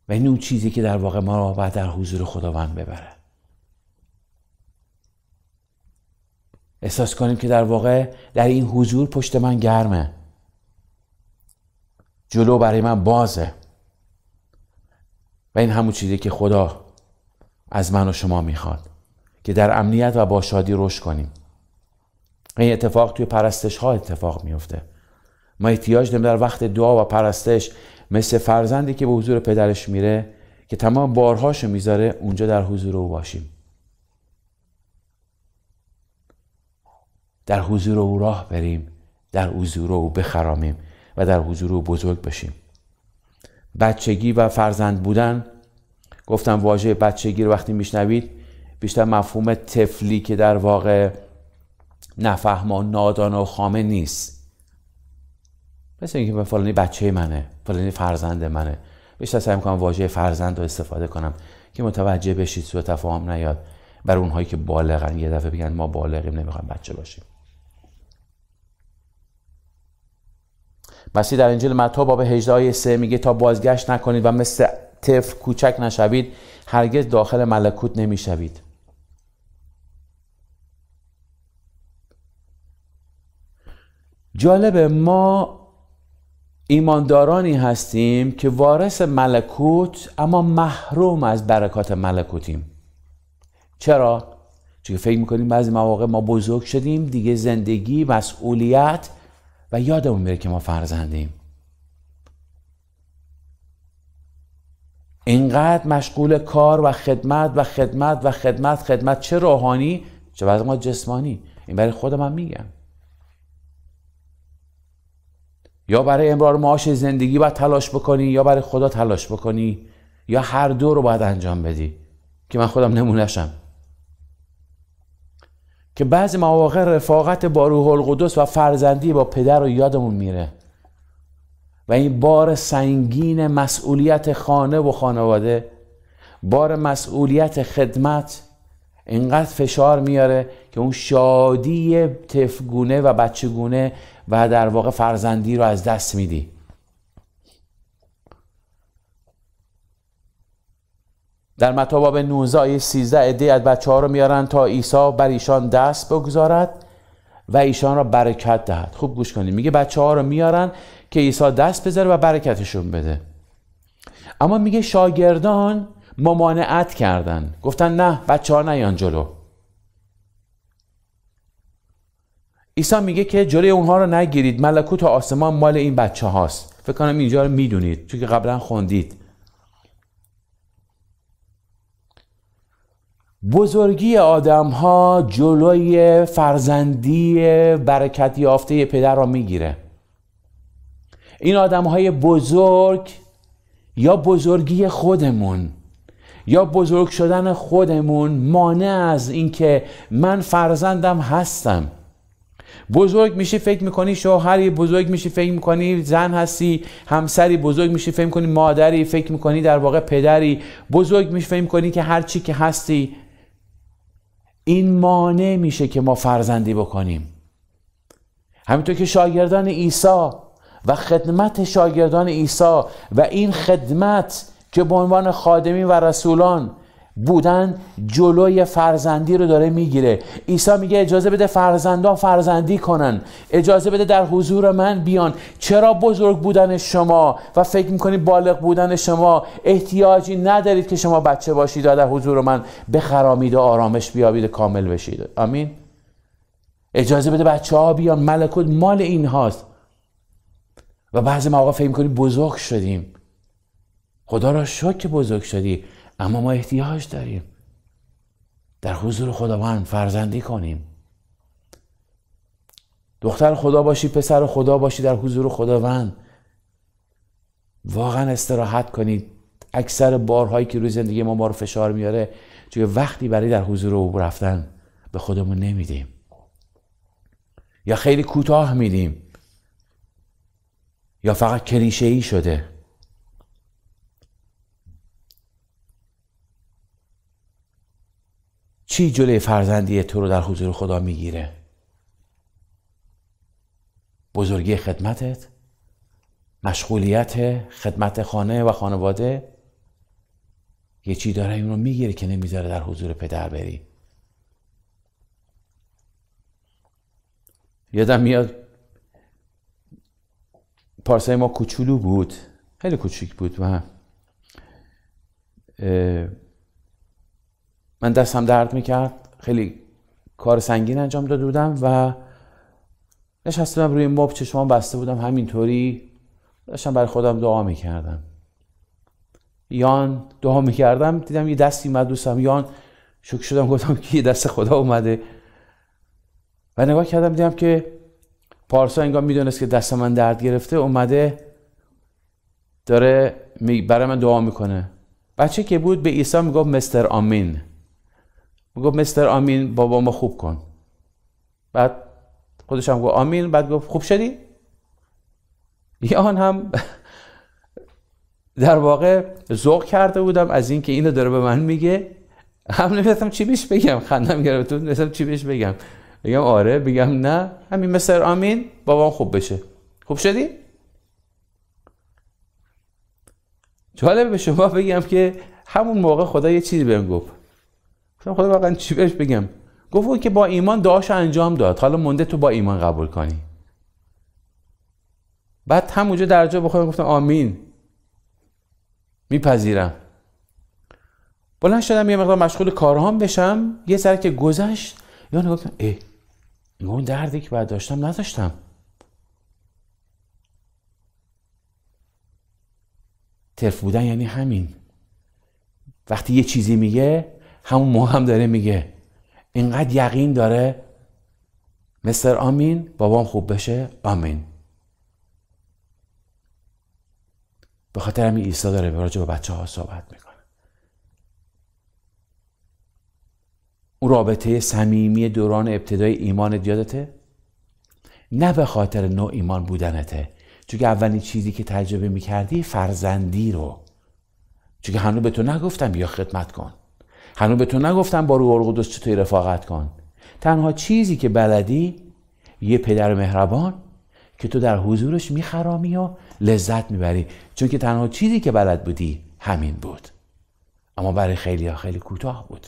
و این اون چیزی که در واقع ما را بعد در حضور خداوند ببره احساس کنیم که در واقع در این حضور پشت من گرمه جلو برای من بازه و این همون چیزی که خدا از من و شما میخواد که در امنیت و با شادی رشد کنیم این اتفاق توی پرستش ها اتفاق میفته ما احتیاج داریم در وقت دعا و پرستش مثل فرزندی که به حضور پدرش میره که تمام بارهاشو میذاره اونجا در حضور او باشیم در حضور او راه بریم در حضور او بخرامیم و در حضور او بزرگ بشیم بچگی و فرزند بودن گفتم واژه بچگی رو وقتی میشنوید بیشتر مفهوم تفلی که در واقع نفهم و نادان و خامه نیست مثل اینکه فلانی بچه منه فلانی فرزند منه بیشتر سعی میکنم واژه فرزند رو استفاده کنم که متوجه بشید سوء تفاهم نیاد بر اونهایی که بالغن یه دفعه بگن ما بالغیم نمیخوایم بچه باشیم مسیح در انجیل متی باب هجده آیه 3 میگه تا بازگشت نکنید و مثل طفل کوچک نشوید هرگز داخل ملکوت نمیشوید جالبه ما ایماندارانی هستیم که وارث ملکوت اما محروم از برکات ملکوتیم چرا؟ چون فکر میکنیم بعضی مواقع ما بزرگ شدیم دیگه زندگی مسئولیت و یادمون میره که ما فرزندیم اینقدر مشغول کار و خدمت و خدمت و خدمت خدمت چه روحانی چه بعضی ما جسمانی این برای خودم هم میگم یا برای امرار معاش زندگی باید تلاش بکنی یا برای خدا تلاش بکنی یا هر دو رو باید انجام بدی که من خودم نمونشم که بعضی مواقع رفاقت با روح القدس و فرزندی با پدر رو یادمون میره و این بار سنگین مسئولیت خانه و خانواده بار مسئولیت خدمت اینقدر فشار میاره که اون شادی تفگونه و بچگونه و در واقع فرزندی رو از دست میدی در متاباب 19 آیه 13 عده از بچه ها رو میارن تا عیسی بر ایشان دست بگذارد و ایشان را برکت دهد خوب گوش کنید میگه بچه ها رو میارن که عیسی دست بذاره و برکتشون بده اما میگه شاگردان ممانعت کردن گفتن نه بچه ها نیان جلو عیسی میگه که جلوی اونها رو نگیرید ملکوت و آسمان مال این بچه هاست فکر کنم اینجا رو میدونید چون که قبلا خوندید بزرگی آدم ها جلوی فرزندی برکتی یافته پدر را میگیره این آدم های بزرگ یا بزرگی خودمون یا بزرگ شدن خودمون مانع از اینکه من فرزندم هستم بزرگ میشی فکر میکنی شوهری بزرگ میشی فکر میکنی زن هستی همسری بزرگ میشی فکر میکنی مادری فکر میکنی در واقع پدری بزرگ میشی فکر میکنی که هر چی که هستی این مانع میشه که ما فرزندی بکنیم همینطور که شاگردان عیسی و خدمت شاگردان عیسی و این خدمت که به عنوان خادمین و رسولان بودن جلوی فرزندی رو داره میگیره عیسی میگه اجازه بده فرزندان فرزندی کنن اجازه بده در حضور من بیان چرا بزرگ بودن شما و فکر میکنید بالغ بودن شما احتیاجی ندارید که شما بچه باشید و در حضور من بخرامید و آرامش بیابید کامل بشید آمین اجازه بده بچه ها بیان ملکوت مال این هاست و بعضی موقع فکر میکنید بزرگ شدیم خدا را شکر بزرگ شدی اما ما احتیاج داریم در حضور خداوند فرزندی کنیم دختر خدا باشی پسر خدا باشی در حضور خداوند واقعا استراحت کنید اکثر بارهایی که روی زندگی ما ما رو فشار میاره چون وقتی برای در حضور او رفتن به خودمون نمیدیم یا خیلی کوتاه میدیم یا فقط کلیشه ای شده چی جلوی فرزندی تو رو در حضور خدا میگیره بزرگی خدمتت مشغولیت خدمت خانه و خانواده یه چی داره اون رو میگیره که نمیذاره در حضور پدر بری یادم میاد پارسای ما کوچولو بود خیلی کوچیک بود و من دستم درد میکرد خیلی کار سنگین انجام داده بودم و نشستم روی مب چشمام بسته بودم همینطوری داشتم برای خودم دعا میکردم یان دعا میکردم دیدم یه دستی اومد دوستم یان شکر شدم گفتم که یه دست خدا اومده و نگاه کردم دیدم که پارسا انگار میدونست که دست من درد گرفته اومده داره برای من دعا میکنه بچه که بود به عیسی میگفت مستر آمین گفت مستر آمین بابا ما خوب کن بعد خودش هم گفت آمین بعد گفت خوب شدی یا آن هم در واقع ذوق کرده بودم از اینکه اینو داره به من میگه هم نمیدونم چی بیش بگم خندم گرفت نمیدونم چی بهش بگم بگم آره بگم نه همین مستر آمین بابا خوب بشه خوب شدی جالب به شما بگم که همون موقع خدا یه چیزی بهم گفت گفتم خدا واقعا چی بهش بگم گفت که با ایمان دعاشو انجام داد حالا مونده تو با ایمان قبول کنی بعد هم همونجا در جا بخوام گفتم آمین میپذیرم بلند شدم یه مقدار مشغول کارهام بشم یه سر که گذشت یا گفتم ای اون دردی که بعد داشتم نداشتم ترف بودن یعنی همین وقتی یه چیزی میگه همون ما هم داره میگه اینقدر یقین داره مستر آمین بابام خوب بشه آمین به خاطر همین ایسا داره به راجب بچه ها صحبت میکنه اون رابطه صمیمی دوران ابتدای ایمان یادته نه به خاطر نوع ایمان بودنته چون اولین چیزی که تجربه میکردی فرزندی رو چون که به تو نگفتم بیا خدمت کن هنوز به تو نگفتم با روح القدس چطوری رفاقت کن تنها چیزی که بلدی یه پدر مهربان که تو در حضورش میخرامی و لذت میبری چون که تنها چیزی که بلد بودی همین بود اما برای خیلی خیلی کوتاه بود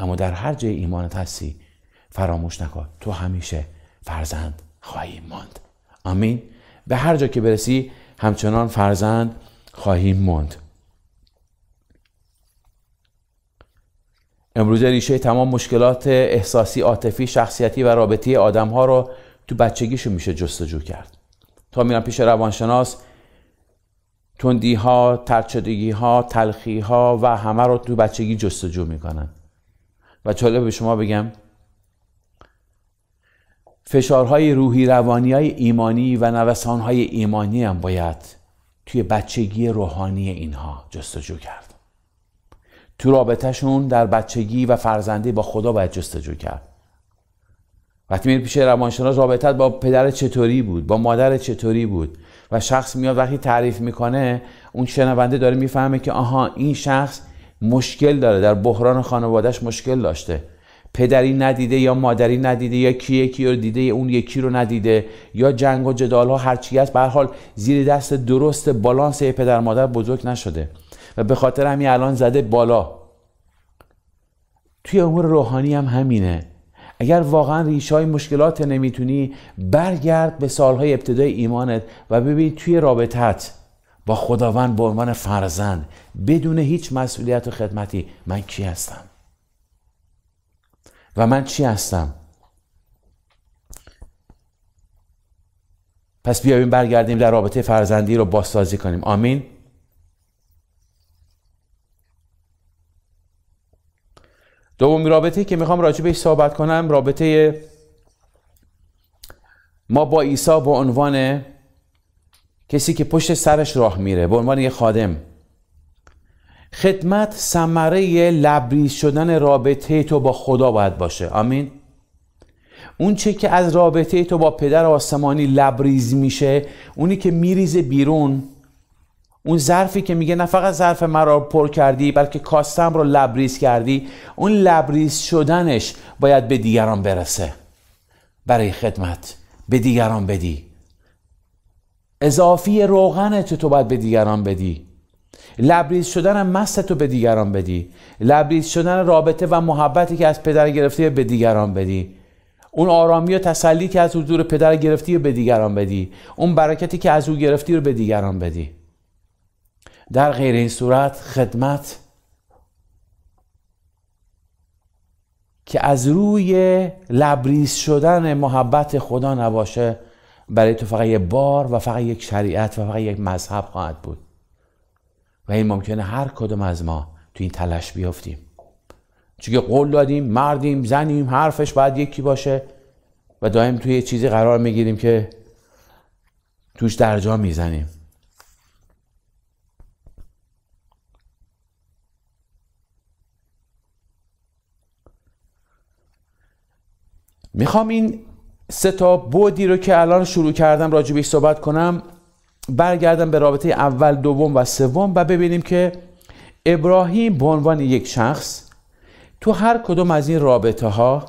اما در هر جای ایمانت هستی فراموش نکن تو همیشه فرزند خواهی ماند آمین به هر جا که برسی همچنان فرزند خواهی ماند امروز ریشه تمام مشکلات احساسی، عاطفی، شخصیتی و رابطی آدم ها رو تو بچگیشون میشه جستجو کرد تا میرم پیش روانشناس تندی ها، ترچدگی ها، تلخی ها و همه رو تو بچگی جستجو میکنن و چاله به شما بگم فشارهای روحی روانی های ایمانی و نوسانهای ایمانی هم باید توی بچگی روحانی اینها جستجو کرد تو رابطهشون در بچگی و فرزندی با خدا باید جستجو کرد وقتی میره پیش روانشناس رابطت با پدر چطوری بود با مادر چطوری بود و شخص میاد وقتی تعریف میکنه اون شنونده داره میفهمه که آها این شخص مشکل داره در بحران خانوادهش مشکل داشته پدری ندیده یا مادری ندیده یا کی یکی رو دیده یا اون یکی رو ندیده یا جنگ و جدال ها هرچی هست به حال زیر دست درست بالانس پدر مادر بزرگ نشده و به خاطر همین الان زده بالا توی امور روحانی هم همینه اگر واقعا ریش های مشکلات نمیتونی برگرد به سالهای ابتدای ایمانت و ببین توی رابطت با خداوند به عنوان فرزند بدون هیچ مسئولیت و خدمتی من کی هستم و من چی هستم پس بیایم برگردیم در رابطه فرزندی رو بازسازی کنیم آمین دومی رابطه که میخوام راجع بهش صحبت کنم رابطه ما با عیسی به عنوان کسی که پشت سرش راه میره به عنوان یه خادم خدمت ثمره لبریز شدن رابطه تو با خدا باید باشه آمین اون چه که از رابطه تو با پدر آسمانی لبریز میشه اونی که میریزه بیرون اون ظرفی که میگه نه فقط ظرف مرا پر کردی بلکه کاستم رو لبریز کردی اون لبریز شدنش باید به دیگران برسه برای خدمت به دیگران بدی اضافی روغن تو تو باید به دیگران بدی لبریز شدن مست تو به دیگران بدی لبریز شدن رابطه و محبتی که از پدر گرفتی به دیگران بدی اون آرامی و تسلی که از حضور پدر گرفتی به دیگران بدی اون برکتی که از او گرفتی رو به دیگران بدی در غیر این صورت خدمت که از روی لبریز شدن محبت خدا نباشه برای تو فقط یه بار و فقط یک شریعت و فقط یک مذهب خواهد بود و این ممکنه هر کدوم از ما تو این تلاش بیافتیم چون قول دادیم مردیم زنیم حرفش باید یکی باشه و دائم توی چیزی قرار میگیریم که توش درجا میزنیم میخوام این سه تا بودی رو که الان شروع کردم راجبی صحبت کنم برگردم به رابطه اول دوم و سوم و ببینیم که ابراهیم به عنوان یک شخص تو هر کدوم از این رابطه ها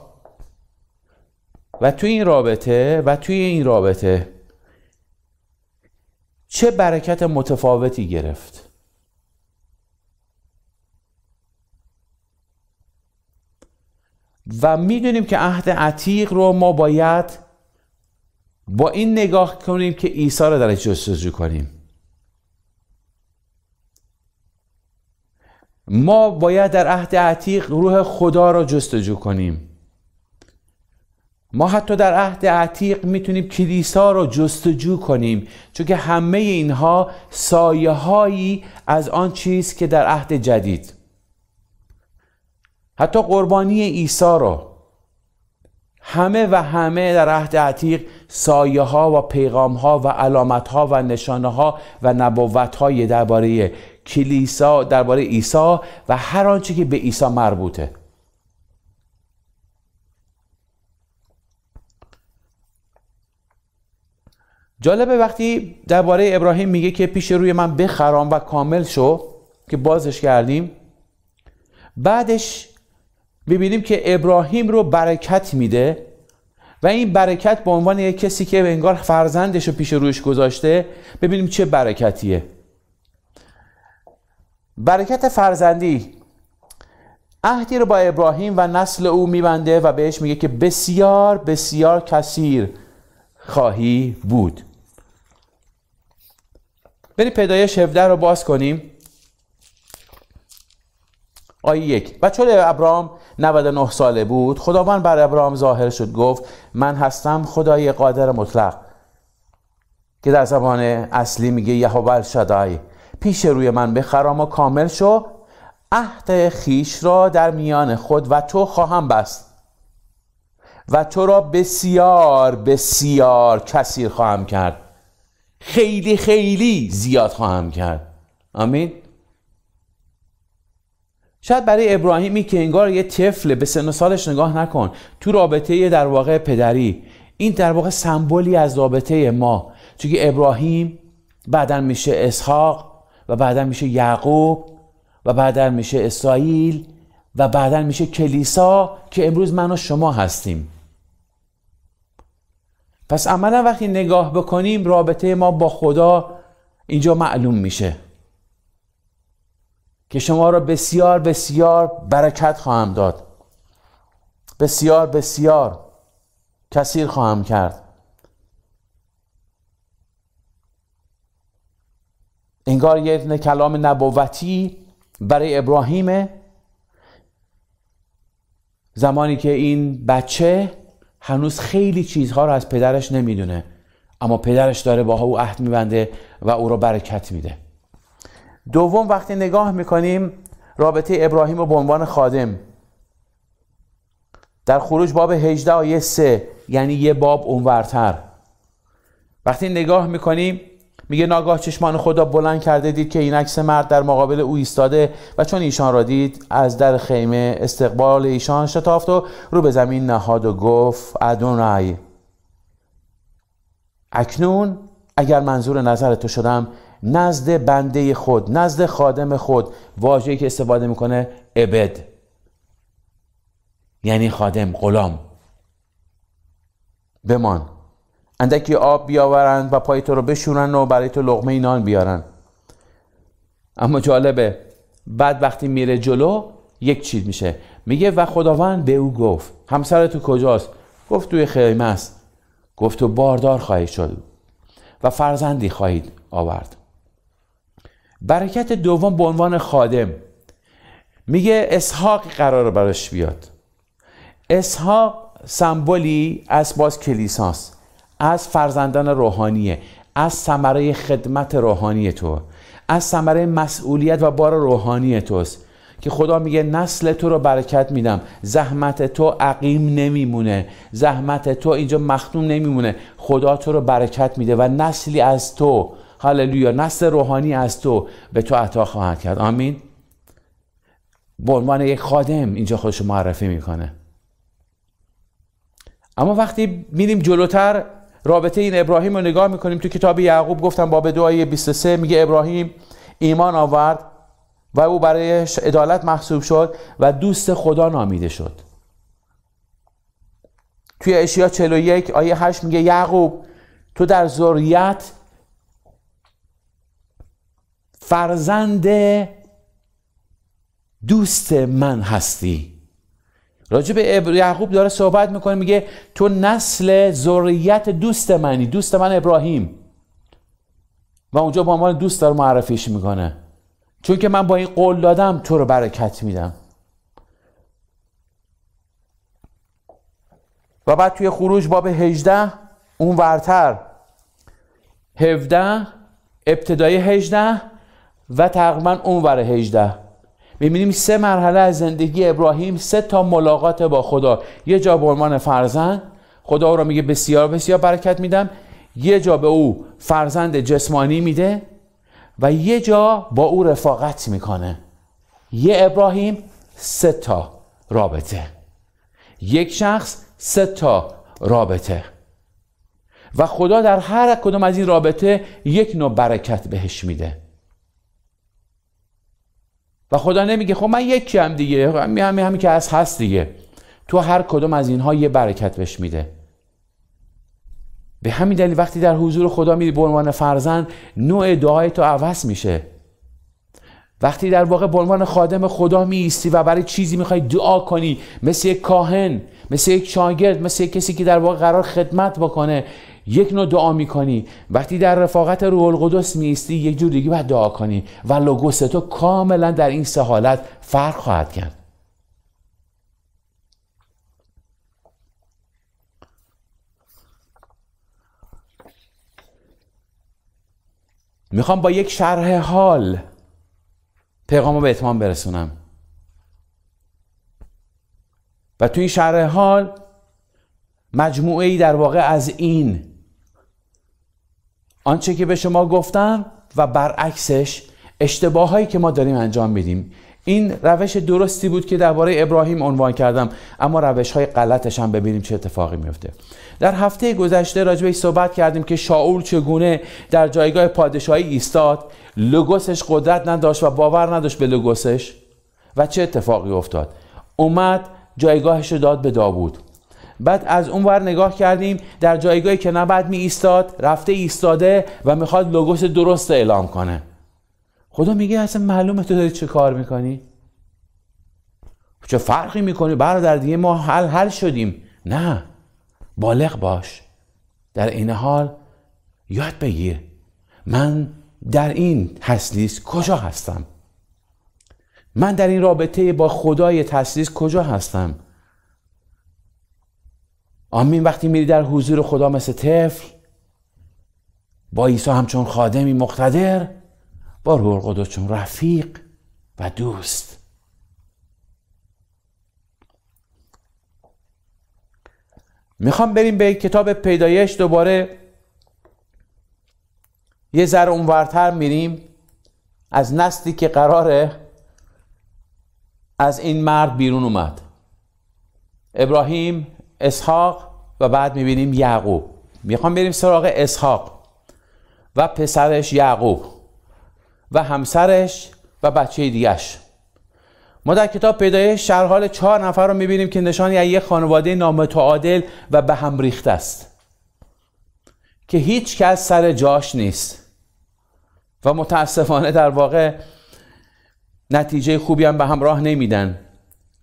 و تو این رابطه و توی این رابطه چه برکت متفاوتی گرفت و میدونیم که عهد عتیق رو ما باید با این نگاه کنیم که عیسی رو در جستجو کنیم ما باید در عهد عتیق روح خدا رو جستجو کنیم ما حتی در عهد عتیق میتونیم کلیسا رو جستجو کنیم چون که همه اینها سایه هایی از آن چیز که در عهد جدید حتی قربانی عیسی رو همه و همه در عهد عتیق سایه ها و پیغام ها و علامت ها و نشانه ها و نبوت های درباره کلیسا درباره عیسی و هر آنچه که به عیسی مربوطه جالبه وقتی درباره ابراهیم میگه که پیش روی من بخرام و کامل شو که بازش کردیم بعدش میبینیم که ابراهیم رو برکت میده و این برکت به عنوان یک کسی که انگار فرزندش رو پیش روش گذاشته ببینیم چه برکتیه برکت فرزندی عهدی رو با ابراهیم و نسل او میبنده و بهش میگه که بسیار بسیار کثیر خواهی بود بریم پیدایش 17 رو باز کنیم آیه یک و چون ابرام 99 ساله بود خداوند بر ابرام ظاهر شد گفت من هستم خدای قادر مطلق که در زبان اصلی میگه یهوبل شدای پیش روی من بخرام و کامل شو عهد خیش را در میان خود و تو خواهم بست و تو را بسیار بسیار کثیر خواهم کرد خیلی خیلی زیاد خواهم کرد آمین شاید برای ابراهیمی که انگار یه طفل به سن و سالش نگاه نکن تو رابطه در واقع پدری این در واقع سمبولی از رابطه ما چون ابراهیم بعدا میشه اسحاق و بعدا میشه یعقوب و بعدا میشه اسرائیل و بعدا میشه کلیسا که امروز من و شما هستیم پس عملا وقتی نگاه بکنیم رابطه ما با خدا اینجا معلوم میشه که شما را بسیار بسیار برکت خواهم داد بسیار بسیار کثیر خواهم کرد انگار یه کلام نبوتی برای ابراهیم، زمانی که این بچه هنوز خیلی چیزها رو از پدرش نمیدونه اما پدرش داره با او عهد میبنده و او را برکت میده دوم وقتی نگاه میکنیم رابطه ابراهیم رو به عنوان خادم در خروج باب 18 آیه 3 یعنی یه باب اونورتر وقتی نگاه میکنیم میگه ناگاه چشمان خدا بلند کرده دید که این عکس مرد در مقابل او ایستاده و چون ایشان را دید از در خیمه استقبال ایشان شتافت و رو به زمین نهاد و گفت ادونای اکنون اگر منظور نظر تو شدم نزد بنده خود نزد خادم خود واژه‌ای که استفاده میکنه ابد یعنی خادم غلام بمان اندکی آب بیاورند و پای تو رو بشورن و برای تو لغمه نان بیارن اما جالبه بعد وقتی میره جلو یک چیز میشه میگه و خداوند به او گفت همسر تو کجاست گفت توی خیمه است گفت تو باردار خواهی شد و فرزندی خواهید آورد برکت دوم به عنوان خادم میگه اسحاق قرار براش بیاد اسحاق سمبولی از باز کلیساست از فرزندان روحانیه از ثمره خدمت روحانی تو از ثمره مسئولیت و بار روحانی توست که خدا میگه نسل تو رو برکت میدم زحمت تو عقیم نمیمونه زحمت تو اینجا مخدوم نمیمونه خدا تو رو برکت میده و نسلی از تو هللویا نسل روحانی از تو به تو عطا خواهد کرد آمین به عنوان یک خادم اینجا خودش معرفی میکنه اما وقتی میریم جلوتر رابطه این ابراهیم رو نگاه میکنیم تو کتاب یعقوب گفتم باب دعای 23 میگه ابراهیم ایمان آورد و او برایش عدالت محسوب شد و دوست خدا نامیده شد توی اشیا 41 آیه 8 میگه یعقوب تو در ذریت فرزند دوست من هستی راجع به یعقوب داره صحبت میکنه میگه تو نسل ذریت دوست منی دوست من ابراهیم و اونجا با عنوان دوست داره معرفیش میکنه چون که من با این قول دادم تو رو برکت میدم و بعد توی خروج باب 18 اون ورتر 17 ابتدای هجده و تقریبا اونور 18 میبینیم سه مرحله از زندگی ابراهیم سه تا ملاقات با خدا یه جا به عنوان فرزند خدا او را میگه بسیار بسیار برکت میدم یه جا به او فرزند جسمانی میده و یه جا با او رفاقت میکنه یه ابراهیم سه تا رابطه یک شخص سه تا رابطه و خدا در هر کدوم از این رابطه یک نوع برکت بهش میده و خدا نمیگه خب من یکی هم دیگه همین همی همی که هست هست دیگه تو هر کدوم از اینها یه برکت بهش میده به همین دلیل وقتی در حضور خدا میری به عنوان فرزند نوع دعای تو عوض میشه وقتی در واقع به عنوان خادم خدا میایستی و برای چیزی میخوای دعا کنی مثل یک کاهن مثل یک شاگرد مثل یک کسی که در واقع قرار خدمت بکنه یک نوع دعا میکنی وقتی در رفاقت روح القدس میستی یک جور دیگه باید دعا کنی و لوگوس تو کاملا در این سه حالت فرق خواهد کرد میخوام با یک شرح حال پیغام رو به اتمام برسونم و توی شرح حال مجموعه ای در واقع از این آنچه که به شما گفتم و برعکسش اشتباه هایی که ما داریم انجام میدیم این روش درستی بود که درباره ابراهیم عنوان کردم اما روش های غلطش هم ببینیم چه اتفاقی میفته در هفته گذشته به صحبت کردیم که شاول چگونه در جایگاه پادشاهی ایستاد لوگوسش قدرت نداشت و باور نداشت به لوگوسش و چه اتفاقی افتاد اومد جایگاهش رو داد به داوود بعد از اون ور نگاه کردیم در جایگاهی که نباید می ایستاد رفته ایستاده و میخواد لوگوس درست اعلام کنه خدا میگه اصلا معلومه تو داری چه کار میکنی چه فرقی میکنی برادر دیگه ما حل حل شدیم نه بالغ باش در این حال یاد بگیر من در این تسلیس کجا هستم من در این رابطه با خدای تسلیس کجا هستم آمین وقتی میری در حضور خدا مثل طفل با عیسی همچون خادمی مقتدر با روح القدس چون رفیق و دوست میخوام بریم به کتاب پیدایش دوباره یه ذره اونورتر میریم از نسلی که قراره از این مرد بیرون اومد ابراهیم اسحاق و بعد میبینیم یعقوب میخوام بریم سراغ اسحاق و پسرش یعقوب و همسرش و بچه دیگش ما در کتاب پیدایش شرحال چهار نفر رو میبینیم که نشانی از یک خانواده نامتعادل و به هم ریخت است که هیچ کس سر جاش نیست و متاسفانه در واقع نتیجه خوبی هم به همراه نمیدن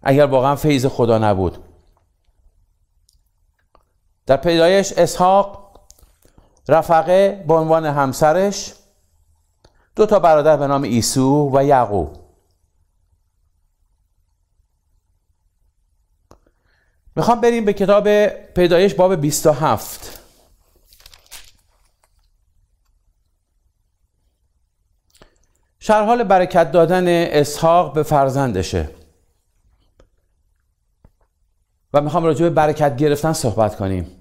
اگر واقعا فیض خدا نبود در پیدایش اسحاق رفقه به عنوان همسرش دو تا برادر به نام ایسو و یعقوب میخوام بریم به کتاب پیدایش باب 27 شرحال برکت دادن اسحاق به فرزندشه و میخوام راجع به برکت گرفتن صحبت کنیم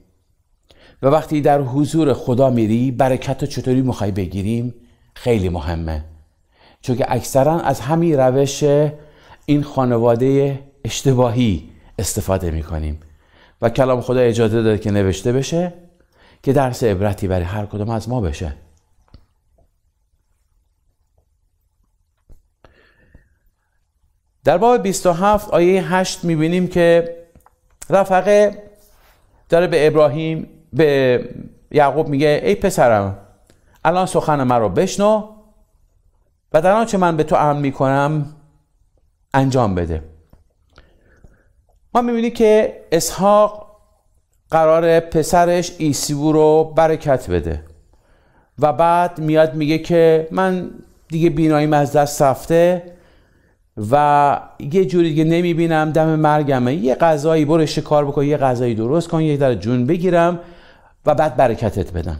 و وقتی در حضور خدا میری برکت رو چطوری میخوای بگیریم خیلی مهمه چون که اکثرا از همین روش این خانواده اشتباهی استفاده میکنیم و کلام خدا اجازه داده که نوشته بشه که درس عبرتی برای هر کدوم از ما بشه در باب 27 آیه 8 میبینیم که رفقه داره به ابراهیم به یعقوب میگه ای پسرم الان سخن رو بشنو و در آنچه من به تو امر میکنم انجام بده ما میبینی که اسحاق قرار پسرش ایسیبو رو برکت بده و بعد میاد میگه که من دیگه بیناییم از دست رفته و یه جوری دیگه نمیبینم دم مرگمه یه غذایی برو شکار بکن یه غذایی درست کن یه در جون بگیرم و بعد برکتت بدم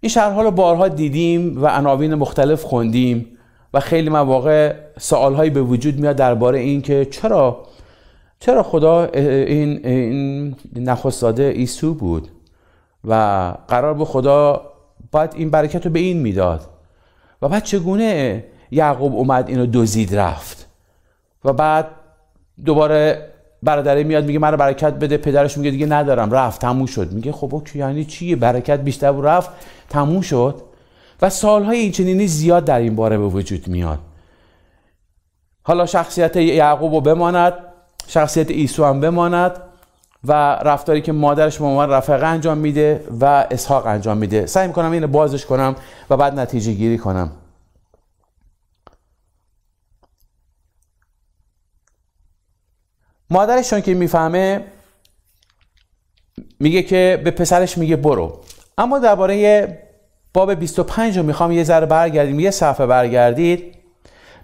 این شهرها رو بارها دیدیم و عناوین مختلف خوندیم و خیلی مواقع سوالهایی به وجود میاد درباره این که چرا چرا خدا این, این نخستزاده ایسو بود و قرار به خدا باید این برکت رو به این میداد و بعد چگونه یعقوب اومد اینو دزدید رفت و بعد دوباره برادره میاد میگه مرا برکت بده پدرش میگه دیگه ندارم رفت تموم شد میگه خب اوکی یعنی چیه برکت بیشتر و رفت تموم شد و سالهای این زیاد در این باره به وجود میاد حالا شخصیت یعقوب بماند شخصیت عیسی هم بماند و رفتاری که مادرش به عنوان رفقه انجام میده و اسحاق انجام میده سعی میکنم اینو بازش کنم و بعد نتیجه گیری کنم مادرشون که میفهمه میگه که به پسرش میگه برو اما درباره باب 25 رو میخوام یه ذره برگردیم یه صفحه برگردید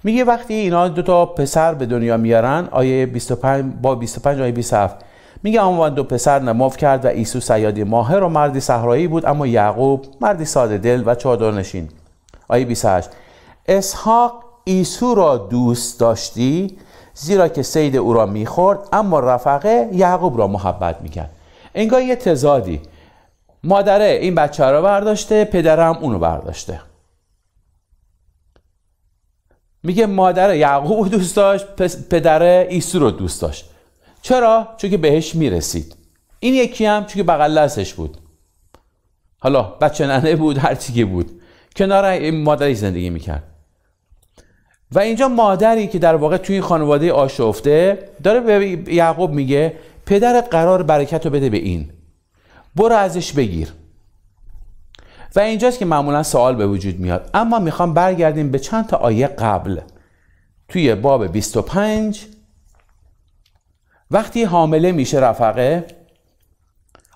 میگه وقتی اینا دو تا پسر به دنیا میارن آیه 25 با 25 آیه 27 میگه آن دو پسر نماف کرد و عیسی سیادی ماهر و مردی صحرایی بود اما یعقوب مردی ساده دل و چادرنشین آیه 28 اسحاق عیسی را دوست داشتی زیرا که سید او را میخورد اما رفقه یعقوب را محبت میکرد انگار یه تزادی مادره این بچه را برداشته پدرم اونو برداشته میگه مادره یعقوب دوست داشت پدره ایسو رو دوست داشت چرا؟ چون که بهش میرسید این یکی هم چون که بغل بود حالا بچه ننه بود هر که بود کنار این مادری زندگی میکرد و اینجا مادری که در واقع توی این خانواده آشفته داره به یعقوب میگه پدر قرار برکت رو بده به این برو ازش بگیر و اینجاست که معمولا سوال به وجود میاد اما میخوام برگردیم به چند تا آیه قبل توی باب 25 وقتی حامله میشه رفقه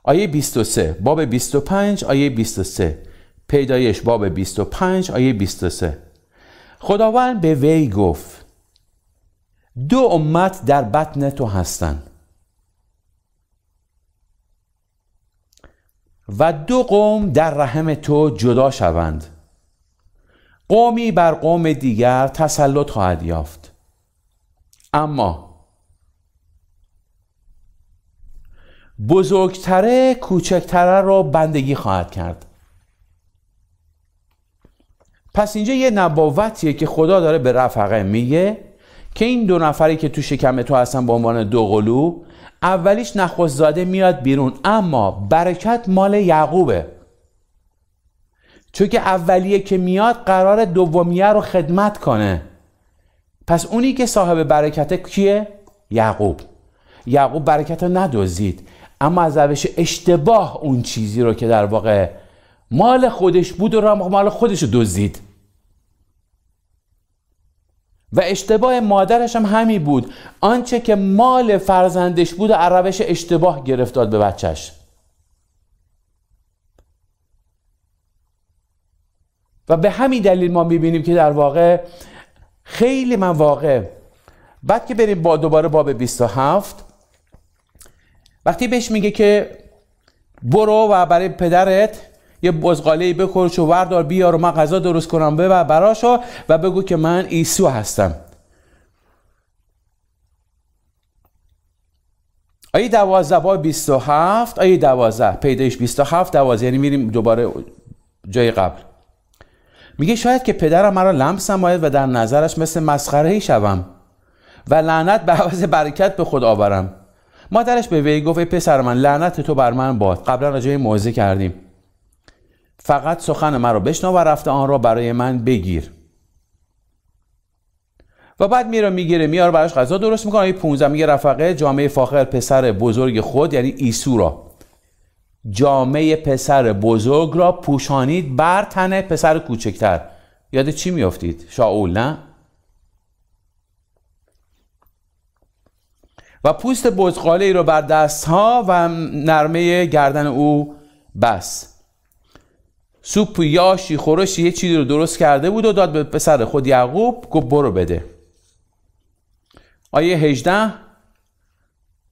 آیه 23 باب 25 آیه 23 پیدایش باب 25 آیه 23 خداوند به وی گفت دو امت در بطن تو هستند و دو قوم در رحم تو جدا شوند قومی بر قوم دیگر تسلط خواهد یافت اما بزرگتره کوچکتره را بندگی خواهد کرد پس اینجا یه نبوتیه که خدا داره به رفقه میگه که این دو نفری که تو شکم تو هستن به عنوان دو قلو اولیش نخست زاده میاد بیرون اما برکت مال یعقوبه چون که اولیه که میاد قرار دومیه رو خدمت کنه پس اونی که صاحب برکته کیه؟ یعقوب یعقوب برکت رو ندزدید اما از روش اشتباه اون چیزی رو که در واقع مال خودش بود و مال خودش رو دزدید و اشتباه مادرش هم همی بود آنچه که مال فرزندش بود و عربش اشتباه گرفت به بچهش و به همین دلیل ما میبینیم که در واقع خیلی من واقع بعد که بریم با دوباره باب 27 وقتی بهش میگه که برو و برای پدرت یه بزغاله بکرش و وردار بیار و من غذا درست کنم ببر براشا و بگو که من ایسو هستم آیه دوازده با هفت، آیه دوازده پیدایش هفت دوازده یعنی میریم دوباره جای قبل میگه شاید که پدرم مرا لمس نماید و در نظرش مثل مسخره شوم و لعنت به عوض برکت به خود آورم مادرش به وی گفت پسر من لعنت تو بر من باد قبلا راجع این موضع کردیم فقط سخن مرا بشنو و رفته آن را برای من بگیر و بعد میره میگیره میاره براش غذا درست میکنه این 15 میگه رفقه جامعه فاخر پسر بزرگ خود یعنی ایسو را جامعه پسر بزرگ را پوشانید بر تن پسر کوچکتر یاد چی میافتید شاول نه و پوست بزقاله ای را بر دست ها و نرمه گردن او بس سوپ و یاشی خورش یه چیزی رو درست کرده بود و داد به پسر خود یعقوب گفت برو بده آیه 18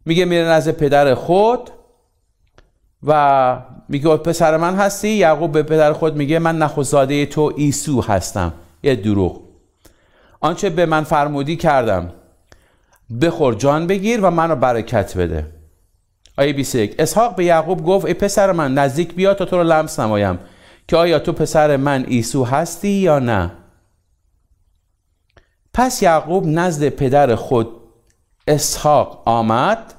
میگه میره نزد پدر خود و میگه پسر من هستی یعقوب به پدر خود میگه من نخوزاده تو ایسو هستم یه دروغ آنچه به من فرمودی کردم بخور جان بگیر و منو برکت بده آیه 21 اسحاق به یعقوب گفت ای پسر من نزدیک بیا تا تو رو لمس نمایم که آیا تو پسر من عیسی هستی یا نه پس یعقوب نزد پدر خود اسحاق آمد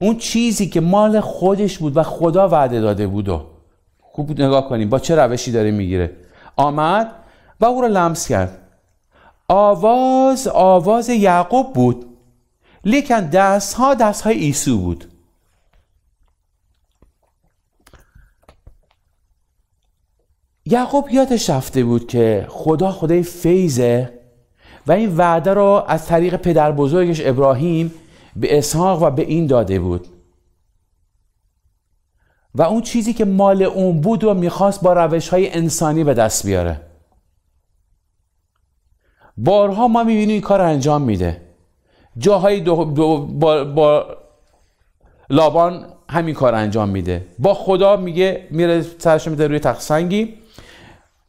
اون چیزی که مال خودش بود و خدا وعده داده بود و خوب نگاه کنیم با چه روشی داره میگیره آمد و او را لمس کرد آواز آواز یعقوب بود لیکن دست ها دست های ایسو بود یعقوب یادش رفته بود که خدا خدای فیضه و این وعده را از طریق پدر بزرگش ابراهیم به اسحاق و به این داده بود و اون چیزی که مال اون بود و میخواست با روش های انسانی به دست بیاره بارها ما میبینیم این کار انجام میده جاهای دو, با, با لابان همین کار انجام میده با خدا میگه میره سرش میده روی سنگی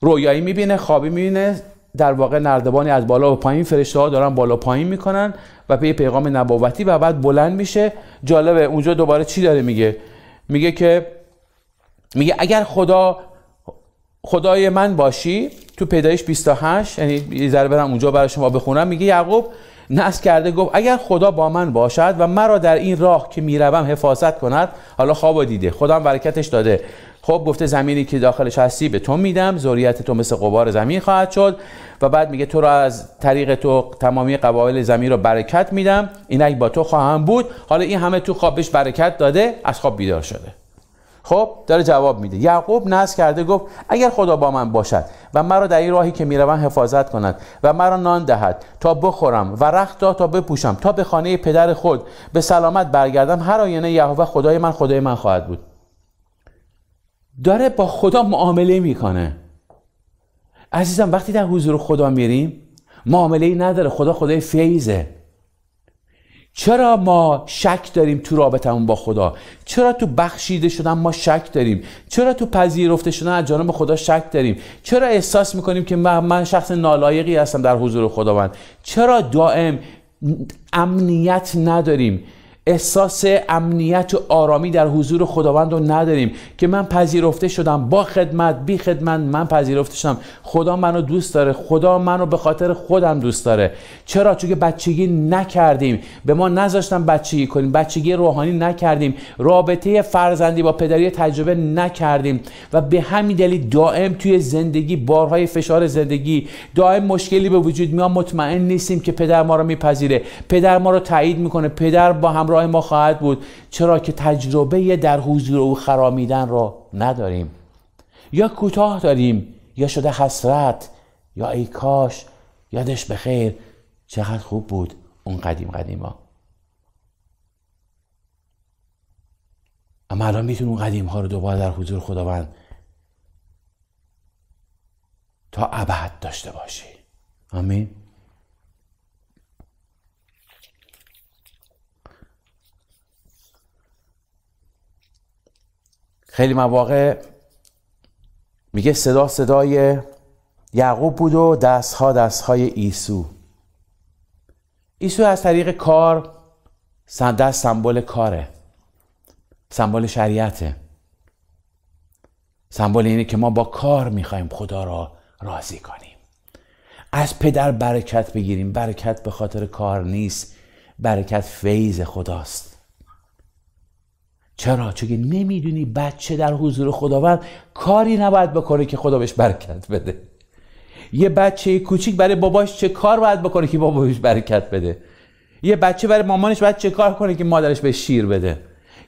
رویایی میبینه خوابی میبینه در واقع نردبانی از بالا و پایین فرشته ها دارن بالا پایین میکنن و به پیغام نبوتی و بعد بلند میشه جالبه اونجا دوباره چی داره میگه میگه که میگه اگر خدا خدای من باشی تو پیدایش 28 یعنی ذره برم اونجا برای شما بخونم میگه یعقوب نس کرده گفت اگر خدا با من باشد و مرا در این راه که میروم حفاظت کند حالا خواب دیده خدا برکتش داده خب گفته زمینی که داخلش هستی به تو میدم ذریت تو مثل قبار زمین خواهد شد و بعد میگه تو را از طریق تو تمامی قبایل زمین را برکت میدم اینک با تو خواهم بود حالا این همه تو خوابش برکت داده از خواب بیدار شده خب داره جواب میده یعقوب نس کرده گفت اگر خدا با من باشد و مرا در این راهی که میروم حفاظت کند و مرا نان دهد تا بخورم و رخت تا بپوشم تا به خانه پدر خود به سلامت برگردم هر آینه یهوه خدای من خدای من خواهد بود داره با خدا معامله میکنه عزیزم وقتی در حضور خدا میریم معامله ای نداره خدا خدای فیزه چرا ما شک داریم تو رابطمون با خدا چرا تو بخشیده شدن ما شک داریم چرا تو پذیرفته شدن از جانب خدا شک داریم چرا احساس میکنیم که من شخص نالایقی هستم در حضور خداوند چرا دائم امنیت نداریم احساس امنیت و آرامی در حضور خداوند رو نداریم که من پذیرفته شدم با خدمت بی خدمت من پذیرفته شدم خدا منو دوست داره خدا منو به خاطر خودم دوست داره چرا چون که بچگی نکردیم به ما نذاشتن بچگی کنیم بچگی روحانی نکردیم رابطه فرزندی با پدری تجربه نکردیم و به همین دلیل دائم توی زندگی بارهای فشار زندگی دائم مشکلی به وجود میاد مطمئن نیستیم که پدر ما رو میپذیره پدر ما رو تایید میکنه پدر با همراه ما خواهد بود چرا که تجربه در حضور او خرامیدن را نداریم یا کوتاه داریم یا شده حسرت یا ای کاش یادش بخیر چقدر خوب بود اون قدیم قدیما اما الان میتونیم اون قدیم ها رو دوباره در حضور خداوند تا ابد داشته باشی آمین خیلی مواقع میگه صدا صدای یعقوب بود و دستها دستهای ایسو ایسو از طریق کار دست سمبل کاره سمبل شریعته سمبل اینه که ما با کار میخوایم خدا را راضی کنیم از پدر برکت بگیریم برکت به خاطر کار نیست برکت فیض خداست چرا؟ چون نمیدونی بچه در حضور خداوند کاری نباید بکنه که خدا بهش برکت بده یه بچه کوچیک برای باباش چه کار باید بکنه که باباش برکت بده یه بچه برای مامانش باید چه کار کنه که مادرش به شیر بده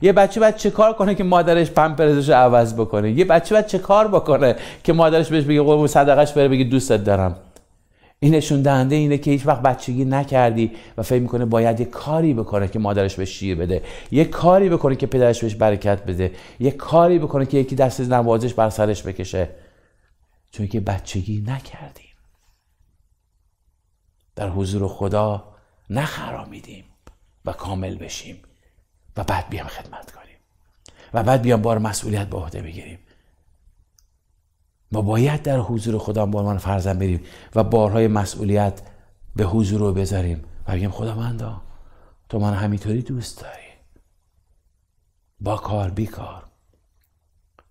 یه بچه باید چه کار کنه که مادرش پمپرزش عوض بکنه یه بچه باید چه کار بکنه که مادرش بهش بگه قربون صدقش بره بگه دوستت دارم این نشون دهنده اینه که هیچ وقت بچگی نکردی و فکر میکنه باید یه کاری بکنه که مادرش بهش شیر بده یه کاری بکنه که پدرش بهش برکت بده یه کاری بکنه که یکی دست نوازش بر سرش بکشه چون که بچگی نکردیم در حضور خدا نخرامیدیم و کامل بشیم و بعد بیام خدمت کنیم و بعد بیام بار مسئولیت به عهده بگیریم ما باید در حضور خودم با عنوان فرزن بریم و بارهای مسئولیت به حضور رو بذاریم و بگیم خداوندا تو من همینطوری دوست داری با کار بیکار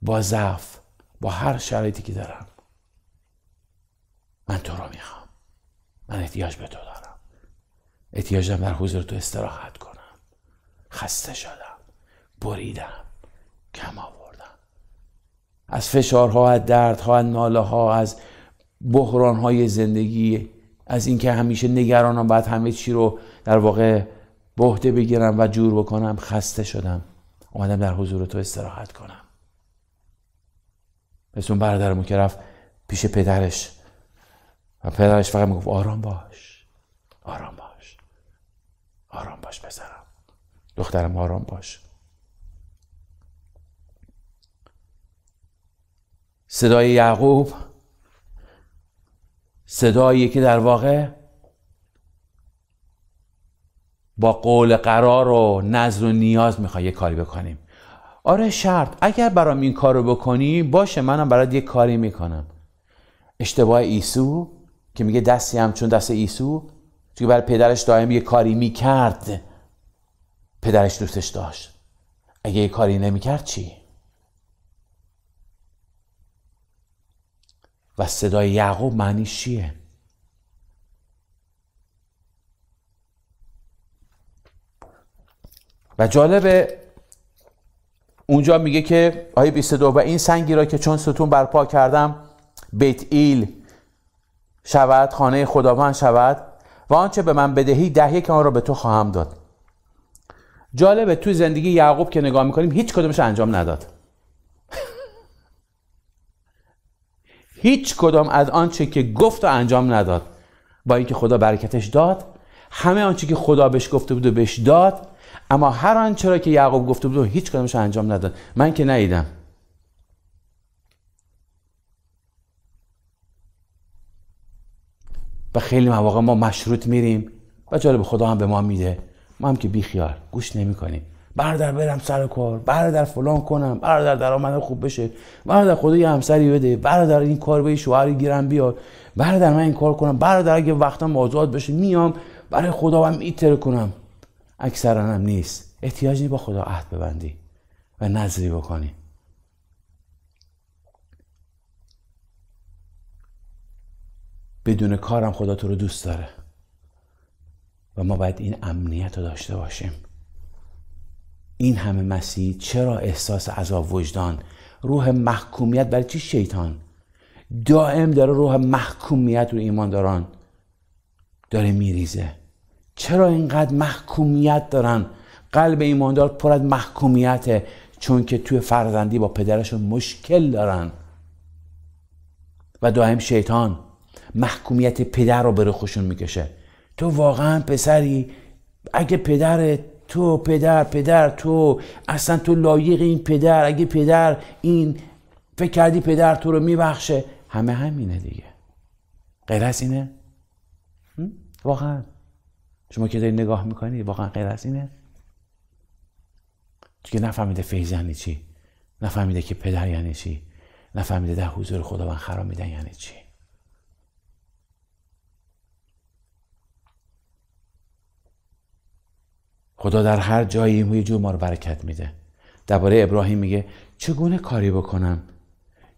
با ضعف با هر شرایطی که دارم من تو رو میخوام من احتیاج به تو دارم احتیاج دارم در حضور تو استراحت کنم خسته شدم بریدم کم از فشارها از دردها از ناله ها از بحران های زندگی از اینکه همیشه نگرانم بعد همه چی رو در واقع بهده بگیرم و جور بکنم خسته شدم اومدم در حضور تو استراحت کنم مثل اون برادرمون که رفت پیش پدرش و پدرش فقط میگفت آرام باش آرام باش آرام باش پسرم دخترم آرام باش صدای یعقوب صدایی که در واقع با قول قرار و نظر و نیاز میخوای یه کاری بکنیم آره شرط اگر برام این رو بکنی باشه منم برات یه کاری میکنم اشتباه ایسو که میگه دستی هم چون دست ایسو چون برای پدرش دائم یه کاری میکرد پدرش دوستش داشت اگه یه کاری نمیکرد چی؟ و صدای یعقوب معنی چیه و جالبه اونجا میگه که آیه 22 و این سنگی را که چون ستون برپا کردم بیت ایل شود خانه خداوند شود و آنچه به من بدهی ده یک آن را به تو خواهم داد جالبه تو زندگی یعقوب که نگاه میکنیم هیچ کدومش انجام نداد هیچ کدام از آنچه که گفت و انجام نداد با اینکه خدا برکتش داد همه آنچه که خدا بهش گفته بود و بهش داد اما هر آنچه را که یعقوب گفته بود و هیچ کدامش انجام نداد من که ندیدم و خیلی مواقع ما مشروط میریم و جالب خدا هم به ما میده ما هم که بیخیال گوش نمی کنیم برادر برم سر کار برادر فلان کنم برادر درآمد خوب بشه برادر خدا یه همسری بده برادر این کار به شوهری گیرم بیاد برادر من این کار کنم برادر اگه وقتم آزاد بشه میام برای خدا هم ایتر کنم اکثرا هم نیست احتیاج نیست با خدا عهد ببندی و نظری بکنی بدون کارم خدا تو رو دوست داره و ما باید این امنیت رو داشته باشیم این همه مسیح چرا احساس عذاب وجدان روح محکومیت برای چی شیطان دائم داره روح محکومیت رو ایمانداران داره میریزه چرا اینقدر محکومیت دارن قلب ایماندار پر از محکومیته چون که توی فرزندی با پدرشون مشکل دارن و دائم شیطان محکومیت پدر رو بره خوشون میکشه تو واقعا پسری اگه پدرت تو پدر پدر تو اصلا تو لایق این پدر اگه پدر این فکر کردی پدر تو رو میبخشه همه همینه دیگه غیر از اینه واقعا شما که داری نگاه میکنی واقعا غیر از اینه تو که نفهمیده فیض یعنی چی نفهمیده که پدر یعنی چی نفهمیده در حضور خداوند خراب میدن یعنی چی خدا در هر جایی موی جو ما رو برکت میده درباره ابراهیم میگه چگونه کاری بکنم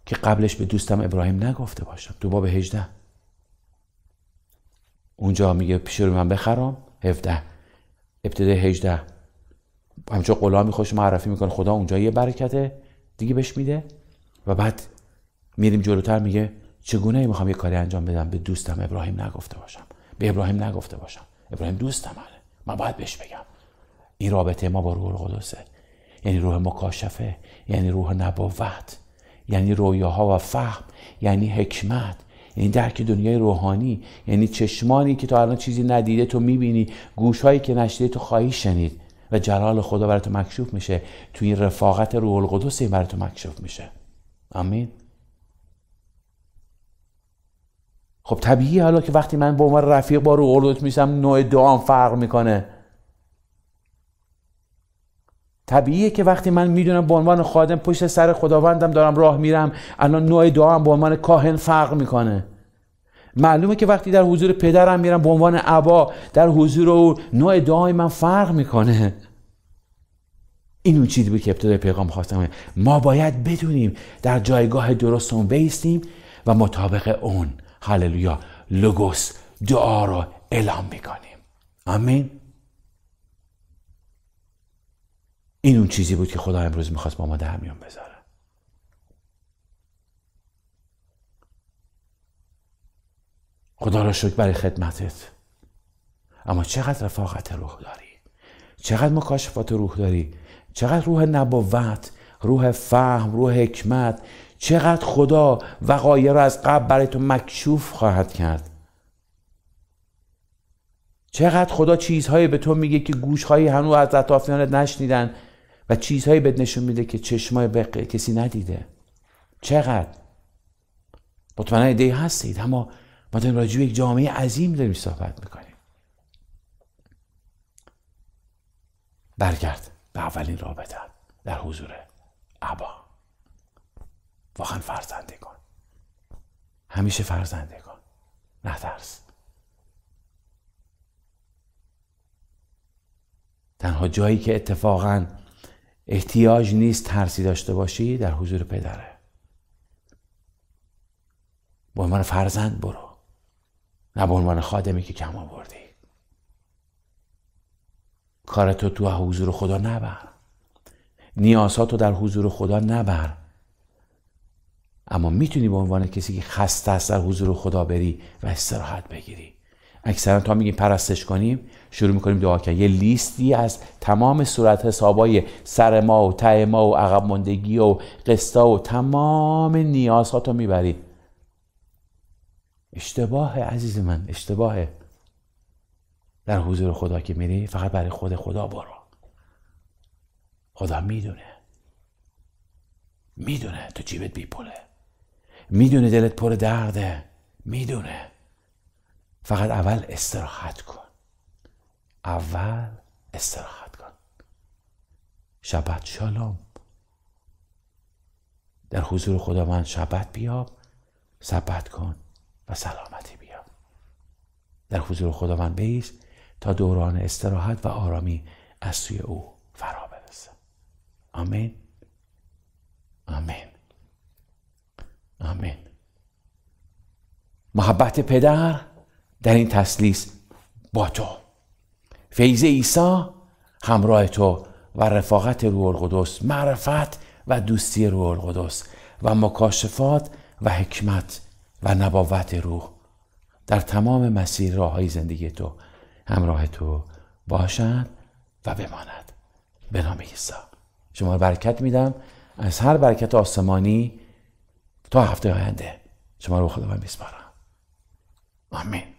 که قبلش به دوستم ابراهیم نگفته باشم تو باب 18 اونجا میگه پیش رو من بخرم 17 ابتدای 18 همچون غلامی خوش معرفی میکنه خدا اونجا یه برکته دیگه بهش میده و بعد میریم جلوتر میگه چگونه میخوام یه کاری انجام بدم به دوستم ابراهیم نگفته باشم به ابراهیم نگفته باشم ابراهیم دوستم هره. من باید بهش بگم این رابطه ما با روح القدسه یعنی روح مکاشفه یعنی روح نبوت یعنی رویاها و فهم یعنی حکمت یعنی درک دنیای روحانی یعنی چشمانی که تا الان چیزی ندیده تو میبینی گوشهایی که نشیده تو خواهی شنید و جلال خدا برای تو مکشوف میشه تو این رفاقت روح القدس برای تو مکشوف میشه آمین خب طبیعیه حالا که وقتی من با عنوان رفیق با روح القدس میشم نوع دعام فرق میکنه طبیعیه که وقتی من میدونم به عنوان خادم پشت سر خداوندم دارم راه میرم الان نوع هم به عنوان کاهن فرق میکنه معلومه که وقتی در حضور پدرم میرم به عنوان عبا در حضور او نوع دعای من فرق میکنه این اون چیزی بود که ابتدای پیغام خواستم ما باید بدونیم در جایگاه درستمون بیستیم و مطابق اون هللویا لوگوس دعا رو اعلام میکنیم آمین این اون چیزی بود که خدا امروز میخواست با ما در بذاره خدا را شکر برای خدمتت اما چقدر رفاقت روح داری چقدر مکاشفات روح داری چقدر روح نبوت روح فهم روح حکمت چقدر خدا وقایع را از قبل برای تو مکشوف خواهد کرد چقدر خدا چیزهایی به تو میگه که گوشهایی هنوز از اطرافیانت نشنیدن و چیزهایی بد نشون میده که چشمای بقیه کسی ندیده چقدر مطمئنه ایده هستید اما ما داریم راجع یک جامعه عظیم داریم صحبت میکنیم برگرد به اولین رابطه در حضور ابا واقعا فرزنده کن همیشه فرزنده کن نترس تنها جایی که اتفاقا احتیاج نیست ترسی داشته باشی در حضور پدره به عنوان فرزند برو نه به عنوان خادمی که کم آوردی کار تو تو حضور خدا نبر تو در حضور خدا نبر اما میتونی به عنوان کسی که خسته است در حضور خدا بری و استراحت بگیری اکثرا تا میگیم پرستش کنیم شروع میکنیم دعا کردن یه لیستی از تمام صورت حسابای سر ما و ته ما و عقب ماندگی و قسطا و تمام نیازها تو میبری اشتباه عزیز من اشتباهه در حضور خدا که میری فقط برای خود خدا برو خدا میدونه میدونه تو جیبت بی میدونه دلت پر درده میدونه فقط اول استراحت کن اول استراحت کن شبت شالوم در حضور خدا من شبت بیاب سبت کن و سلامتی بیاب در حضور خدا من بیست تا دوران استراحت و آرامی از سوی او فرا برسه آمین آمین آمین محبت پدر در این تسلیس با تو فیض عیسی همراه تو و رفاقت روح القدس معرفت و دوستی روح القدس و مکاشفات و حکمت و نبوت روح در تمام مسیر راه های زندگی تو همراه تو باشد و بماند به نام عیسی شما رو برکت میدم از هر برکت آسمانی تا هفته آینده شما رو خدا من بسپارم آمین